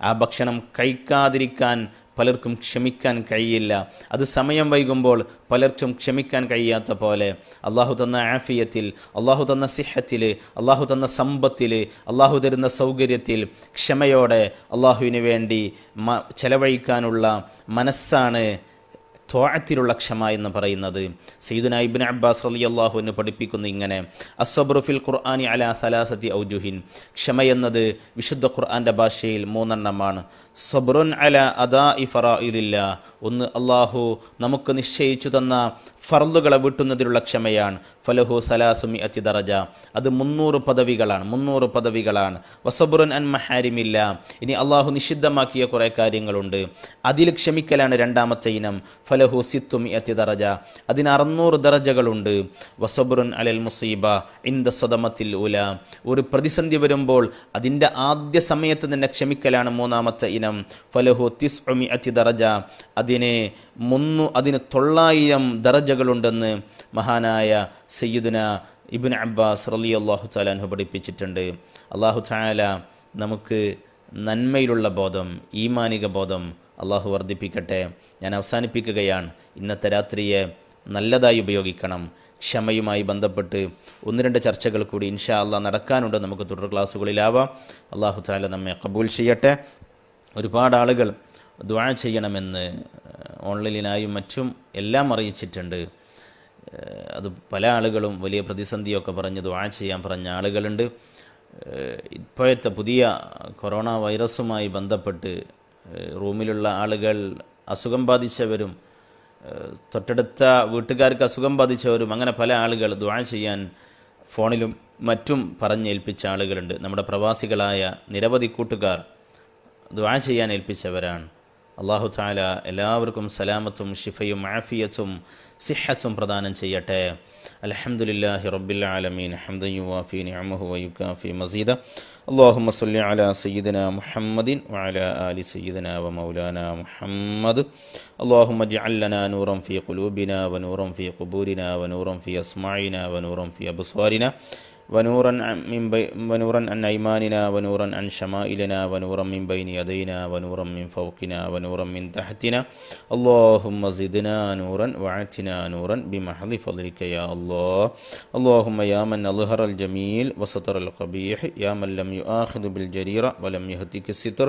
ആ ഭക്ഷണം കഴിക്കാതിരിക്കാൻ പലർക്കും ക്ഷമിക്കാൻ കഴിയില്ല അത് സമയം വൈകുമ്പോൾ പലർക്കും ക്ഷമിക്കാൻ കഴിയാത്ത പോലെ അള്ളാഹു തന്ന ആഫിയത്തിൽ അള്ളാഹു തന്ന സിഹത്തിൽ അള്ളാഹു തന്ന സമ്പത്തിൽ അള്ളാഹു തരുന്ന സൗകര്യത്തിൽ ക്ഷമയോടെ അള്ളാഹുവിന് വേണ്ടി ചെലവഴിക്കാനുള്ള മനസ്സാണ് ത്വാഴത്തിലുള്ള ക്ഷമ എന്ന് പറയുന്നത് സയ്യിദുന ഇബിൻ അബ്ബാസ് അലി അള്ളാഹുവിന് പഠിപ്പിക്കുന്നു ഇങ്ങനെ അസബ്രുഫിൽ ഖുർആാനി അല സലാസതി ഔജുഹിൻ ക്ഷമ എന്നത് വിശുദ്ധ ഖുർആാൻ്റെ ഭാഷയിൽ മൂന്നെണ്ണമാണ് സബ്രുൻ അല അദാ ഇ ഫറായിലില്ല ഒന്ന് അള്ളാഹു നമുക്ക് നിശ്ചയിച്ചു തന്ന ഫർലുകളെ വിട്ടുന്നതിലുള്ള ക്ഷമയാണ് ഫലഹു സലാസുമി അത്തി ദറജ അത് മുന്നൂറ് പദവികളാണ് മുന്നൂറ് പദവികളാണ് വസബുറൻ അൻ മഹാരിമില്ല ഇനി അള്ളാഹു നിഷിദ്ധമാക്കിയ കുറേ കാര്യങ്ങളുണ്ട് അതിൽ ക്ഷമിക്കലാണ് രണ്ടാമത്തെ ഇനം ഫല ഫലഹു സിത്തും എത്തി ദറജ അതിന് അറുന്നൂറ് ദറജകളുണ്ട് വസബുറുൻ അലൽ മുസീബ ഇന്ദ സദമത്തിൽ ഉല ഒരു പ്രതിസന്ധി വരുമ്പോൾ അതിൻ്റെ ആദ്യ സമയത്ത് തന്നെ ക്ഷമിക്കലാണ് മൂന്നാമത്തെ ഇനം ഫലഹു തിസ് ഒമി അത്തി ദറജ അതിന് മുന്നു അതിന് തൊള്ളായിരം ദറജകളുണ്ടെന്ന് മഹാനായ സയ്യിദുന ഇബിൻ അബ്ബാസ് റലി അള്ളാഹു താലാൻഹു പഠിപ്പിച്ചിട്ടുണ്ട് അള്ളാഹു താല നമുക്ക് നന്മയിലുള്ള ബോധം ഈമാനിക ബോധം അള്ളാഹു വർദ്ധിപ്പിക്കട്ടെ ഞാൻ അവസാനിപ്പിക്കുകയാണ് ഇന്നത്തെ രാത്രിയെ നല്ലതായി ഉപയോഗിക്കണം ക്ഷമയുമായി ബന്ധപ്പെട്ട് ഒന്ന് രണ്ട് ചർച്ചകൾ കൂടി ഇൻഷാ അള്ളാഹ് നടക്കാനുണ്ട് നമുക്ക് തുടർ ക്ലാസ്സുകളിലാവാം അള്ളാഹു താല നമ്മെ കബൂൽ ചെയ്യട്ടെ ഒരുപാട് ആളുകൾ ദ്വാ ചെയ്യണമെന്ന് ഓൺലൈനിലായും മറ്റും എല്ലാം അറിയിച്ചിട്ടുണ്ട് അത് പല ആളുകളും വലിയ പ്രതിസന്ധിയൊക്കെ പറഞ്ഞ് ദ്വാ ചെയ്യാൻ പറഞ്ഞ ആളുകളുണ്ട് ഇപ്പോഴത്തെ പുതിയ കൊറോണ വൈറസുമായി ബന്ധപ്പെട്ട് റൂമിലുള്ള ആളുകൾ അസുഖം ബാധിച്ചവരും തൊട്ടടുത്ത വീട്ടുകാർക്ക് അസുഖം ബാധിച്ചവരും അങ്ങനെ പല ആളുകൾ ദ്വാ ചെയ്യാൻ ഫോണിലും മറ്റും ഏൽപ്പിച്ച ആളുകളുണ്ട് നമ്മുടെ പ്രവാസികളായ നിരവധി കൂട്ടുകാർ ദ്വാ ചെയ്യാൻ ഏൽപ്പിച്ചവരാണ് അള്ളാഹു താല എല്ലാവർക്കും സലാമത്തും ഷിഫയും ആഫിയത്തും സിഹത്തും പ്രദാനം ചെയ്യട്ടെ അലഹമുല്ലാഹി റബ്ബിൽ ആലമീൻ ഹംദൻ യുവാഫി നിഅമഹു മസീദ അള്ളാഹുമ്മ സല്ലി അല സയ്യിദന മുഹമ്മദിൻ വഅല ആലി സയ്യിദന വ മൗലാന മുഹമ്മദ് അള്ളാഹുമ്മ ജഅല്ലന നൂറം ഫി ഖുലൂബിന വ നൂറം ഫി ഖുബൂരിന വ നൂറം ഫി അസ്മാഇന വ വനൂറൻ മിംബൈ വനൂറൻ അൻ ഐമാനിന വനൂറൻ അൻ ഷമായിലന വനൂറം മിൻ ബൈനി അദൈന വനൂറം മിൻ ഫൗക്കിന വനൂറം മിൻ തഹത്തിന اللهم زدنا نورا وعتنا نورا بمحض فضلك يا الله اللهم يا من أظهر الجميل وستر القبيح يا من لم يؤاخذ بالجريرة ولم يهتك الستر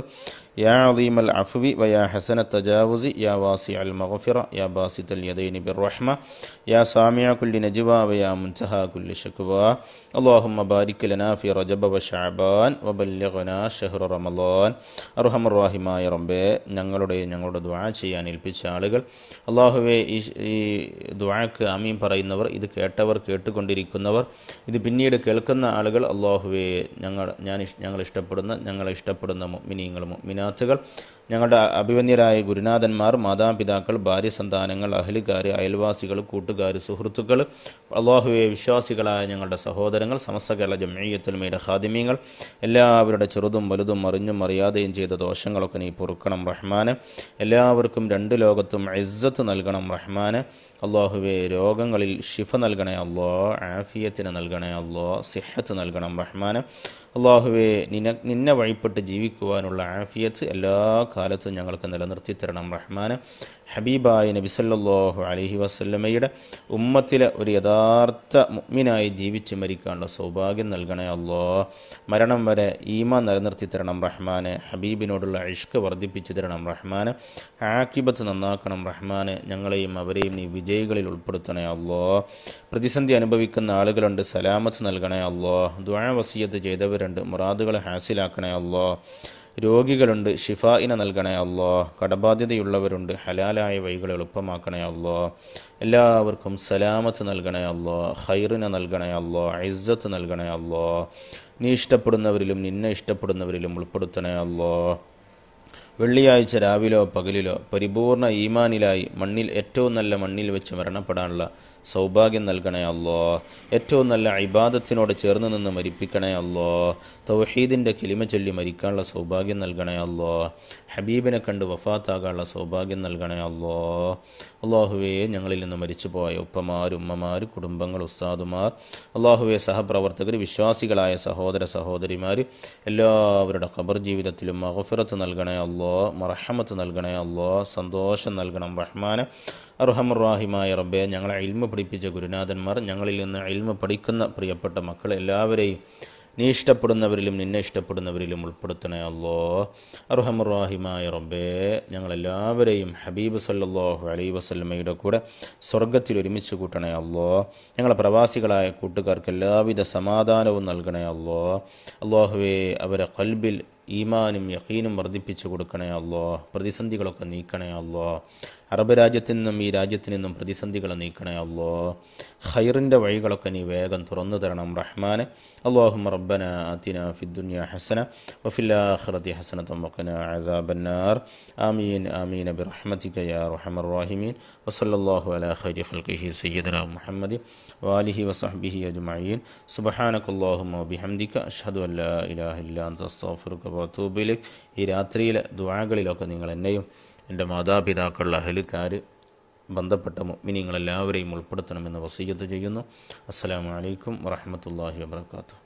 യാ അലീമൽ അഫ്വി വയാ ഹസന തജാവുസി യാ വാസി അൽ മഗഫിറ യാ ബാസിത് അൽ യദൈനി ബിർ റഹ്മ യാ സാമിയ കുല്ലി നജ്വ വയാ മുൻതഹ കുല്ലി ശക്വ അല്ലാഹുമ്മ ബാരിക് ലനാ ഫി റജബ വ ശഅബാൻ വബല്ലിഗ്നാ ഷഹ്റ റമളാൻ അർഹമർ റഹീമായ റബ്ബേ ഞങ്ങളുടെ ഞങ്ങളുടെ ദുആ ചെയ്യാൻ ഏൽപ്പിച്ച ആളുകൾ അള്ളാഹുവെ ഈ ദുആക്ക് ആമീൻ പറയുന്നവർ ഇത് കേട്ടവർ കേട്ടുകൊണ്ടിരിക്കുന്നവർ ഇത് പിന്നീട് കേൾക്കുന്ന ആളുകൾ അള്ളാഹുവെ ഞങ്ങൾ ഞാൻ ഞങ്ങൾ ഇഷ്ടപ്പെടുന്ന ഞങ്ങളെ ഇഷ്ടപ്പെടുന്ന മിനിയങ്ങൾ മിന നാച്ചുകൾ ഞങ്ങളുടെ അഭിമന്യരായ ഗുരുനാഥന്മാർ മാതാപിതാക്കൾ ഭാര്യ സന്താനങ്ങൾ അഹലിക്കാർ അയൽവാസികൾ കൂട്ടുകാർ സുഹൃത്തുക്കൾ അള്ളാഹുവെ വിശ്വാസികളായ ഞങ്ങളുടെ സഹോദരങ്ങൾ സമസ്ത കേരള ജമീയത്തുൽമയുടെ ഹാദിമ്യങ്ങൾ എല്ലാവരുടെ ചെറുതും വലുതും അറിഞ്ഞും അറിയാതെയും ചെയ്ത ദോഷങ്ങളൊക്കെ നീ പൊറുക്കണം റഹ്മാന് എല്ലാവർക്കും രണ്ട് ലോകത്തും ഇസ്സത്ത് നൽകണം റഹ്മാന് അള്ളാഹുവെ രോഗങ്ങളിൽ ഷിഫ നൽകണേ അല്ലോ ആഫിയത്തിന് നൽകണേ അല്ലോ സിഹത്ത് നൽകണം റഹ്മാന് അള്ളാഹുവെ നിന നിന്നെ വഴിപ്പെട്ട് ജീവിക്കുവാനുള്ള ആഫിയത്ത് എല്ലാ കാലത്ത് ഞങ്ങൾക്ക് നിലനിർത്തി തരണം റഹ്മാന് ഹബീബായ നബിസല്ലാഹു അലഹി വസ്ല്ലമ്മയുടെ ഉമ്മത്തിലെ ഒരു യഥാർത്ഥ മുഗ്മിനായി ജീവിച്ച് മരിക്കാനുള്ള സൗഭാഗ്യം നൽകണേ അല്ലോ മരണം വരെ ഈമ നിലനിർത്തി തരണം റഹ്മാന് ഹബീബിനോടുള്ള ഇഷ്ക് വർദ്ധിപ്പിച്ചു തരണം റഹ്മാൻ ആക്കിബത്ത് നന്നാക്കണം റഹ്മാൻ ഞങ്ങളെയും അവരെയും നീ വിജയികളിൽ ഉൾപ്പെടുത്തണേ അല്ലോ പ്രതിസന്ധി അനുഭവിക്കുന്ന ആളുകളുണ്ട് സലാമത്ത് നൽകണേ അല്ലോ ദുഴ വസീയത്ത് ചെയ്തവരുണ്ട് മുറാദുകളെ ഹാസിലാക്കണേ അല്ലോ രോഗികളുണ്ട് ഇന നൽകണേ അല്ലോ കടബാധ്യതയുള്ളവരുണ്ട് ഹലാലായ വഴികൾ എളുപ്പമാക്കണേ അല്ലോ എല്ലാവർക്കും സലാമത്ത് നൽകണേ അല്ലോ ഹൈറിനെ നൽകണേ അല്ലോ ഇസ്സത്ത് നൽകണേ അല്ലോ നീ ഇഷ്ടപ്പെടുന്നവരിലും നിന്നെ ഇഷ്ടപ്പെടുന്നവരിലും ഉൾപ്പെടുത്തണേ അല്ലോ വെള്ളിയാഴ്ച രാവിലോ പകലിലോ പരിപൂർണ ഈമാനിലായി മണ്ണിൽ ഏറ്റവും നല്ല മണ്ണിൽ വെച്ച് മരണപ്പെടാനുള്ള സൗഭാഗ്യം നൽകണേ അല്ലോ ഏറ്റവും നല്ല ഇബാദത്തിനോട് ചേർന്ന് നിന്ന് മരിപ്പിക്കണേ അല്ലോ തൗഹീദിൻ്റെ കിളിമ ചൊല്ലി മരിക്കാനുള്ള സൗഭാഗ്യം നൽകണേ അല്ലോ ഹബീബിനെ കണ്ട് വഫാത്താകാനുള്ള സൗഭാഗ്യം നൽകണേ അല്ലോ അള്ളാഹുവേ ഞങ്ങളിൽ നിന്ന് മരിച്ചുപോയ ഉപ്പമാർ ഉമ്മമാർ കുടുംബങ്ങൾ ഉസ്താദുമാർ അള്ളാഹുവേ സഹപ്രവർത്തകർ വിശ്വാസികളായ സഹോദര സഹോദരിമാർ എല്ലാവരുടെ ഖബർ ജീവിതത്തിലും മഹഫിറത്ത് നൽകണേ അല്ലോ മറഹമത്ത് നൽകണേ അല്ലോ സന്തോഷം നൽകണം റഹ്മാൻ അർഹമുറാഹിമായ റബ്ബെ ഞങ്ങളെ ഇൽമ പഠിപ്പിച്ച ഗുരുനാഥന്മാർ ഞങ്ങളിൽ നിന്ന് ഇൽമ പഠിക്കുന്ന പ്രിയപ്പെട്ട മക്കൾ എല്ലാവരെയും നീ ഇഷ്ടപ്പെടുന്നവരിലും നിന്നെ ഇഷ്ടപ്പെടുന്നവരിലും ഉൾപ്പെടുത്തണേ അല്ലോ അർഹമുറാഹിമായ റബ്ബേ ഞങ്ങളെല്ലാവരെയും ഹബീബ് സല്ലാഹു അലൈ വസ്ലമയുടെ കൂടെ സ്വർഗത്തിൽ ഒരുമിച്ച് കൂട്ടണേ അല്ലോ ഞങ്ങളെ പ്രവാസികളായ കൂട്ടുകാർക്ക് എല്ലാവിധ സമാധാനവും നൽകണേ അല്ലോ അള്ളാഹുവേ അവരെ കൽബിൽ ഈമാനും യക്കീനും വർദ്ധിപ്പിച്ചു കൊടുക്കണേ അല്ലോ പ്രതിസന്ധികളൊക്കെ നീക്കണേ അല്ലോ അറബ് രാജ്യത്തു നിന്നും ഈ രാജ്യത്തു നിന്നും പ്രതിസന്ധികൾ നീക്കണേ അല്ലോ ഹൈറിൻ്റെ വഴികളൊക്കെ നീ വേഗം തുറന്നു തരണം റഹ്മാൻ അള്ളാഹും റബ്ബന അതിന ഫിദ്ദുനിയ ഹസന വഫില്ലാഖിറതി ഹസന തമ്മക്കന അസാബന്നാർ ആമീൻ ആമീൻ ബിറഹ്മതിക യാ റഹ്മർ റാഹിമീൻ വസല്ലല്ലാഹു അലാ ഖൈരി ഖൽഖിഹി സയ്യിദന മുഹമ്മദ് വാലിഹി വസഹ്ബിഹി അജ്മഈൻ സുബ്ഹാനകല്ലാഹുമ്മ വബിഹംദിക അഷ്ഹദു അല്ലാ ഇലാഹ ഇല്ലാ അൻത വത്തൂബിൽ ഈ രാത്രിയിലെ ദ്വാകളിലൊക്കെ നിങ്ങൾ എന്നെയും എൻ്റെ മാതാപിതാക്കളുടെ അഹലുക്കാർ ബന്ധപ്പെട്ട മിനിങ്ങളെല്ലാവരെയും ഉൾപ്പെടുത്തണമെന്ന് വസീയത്ത് ചെയ്യുന്നു അസ്സാം വലൈക്കും വറഹമത്തല്ലാഹി വാത്തു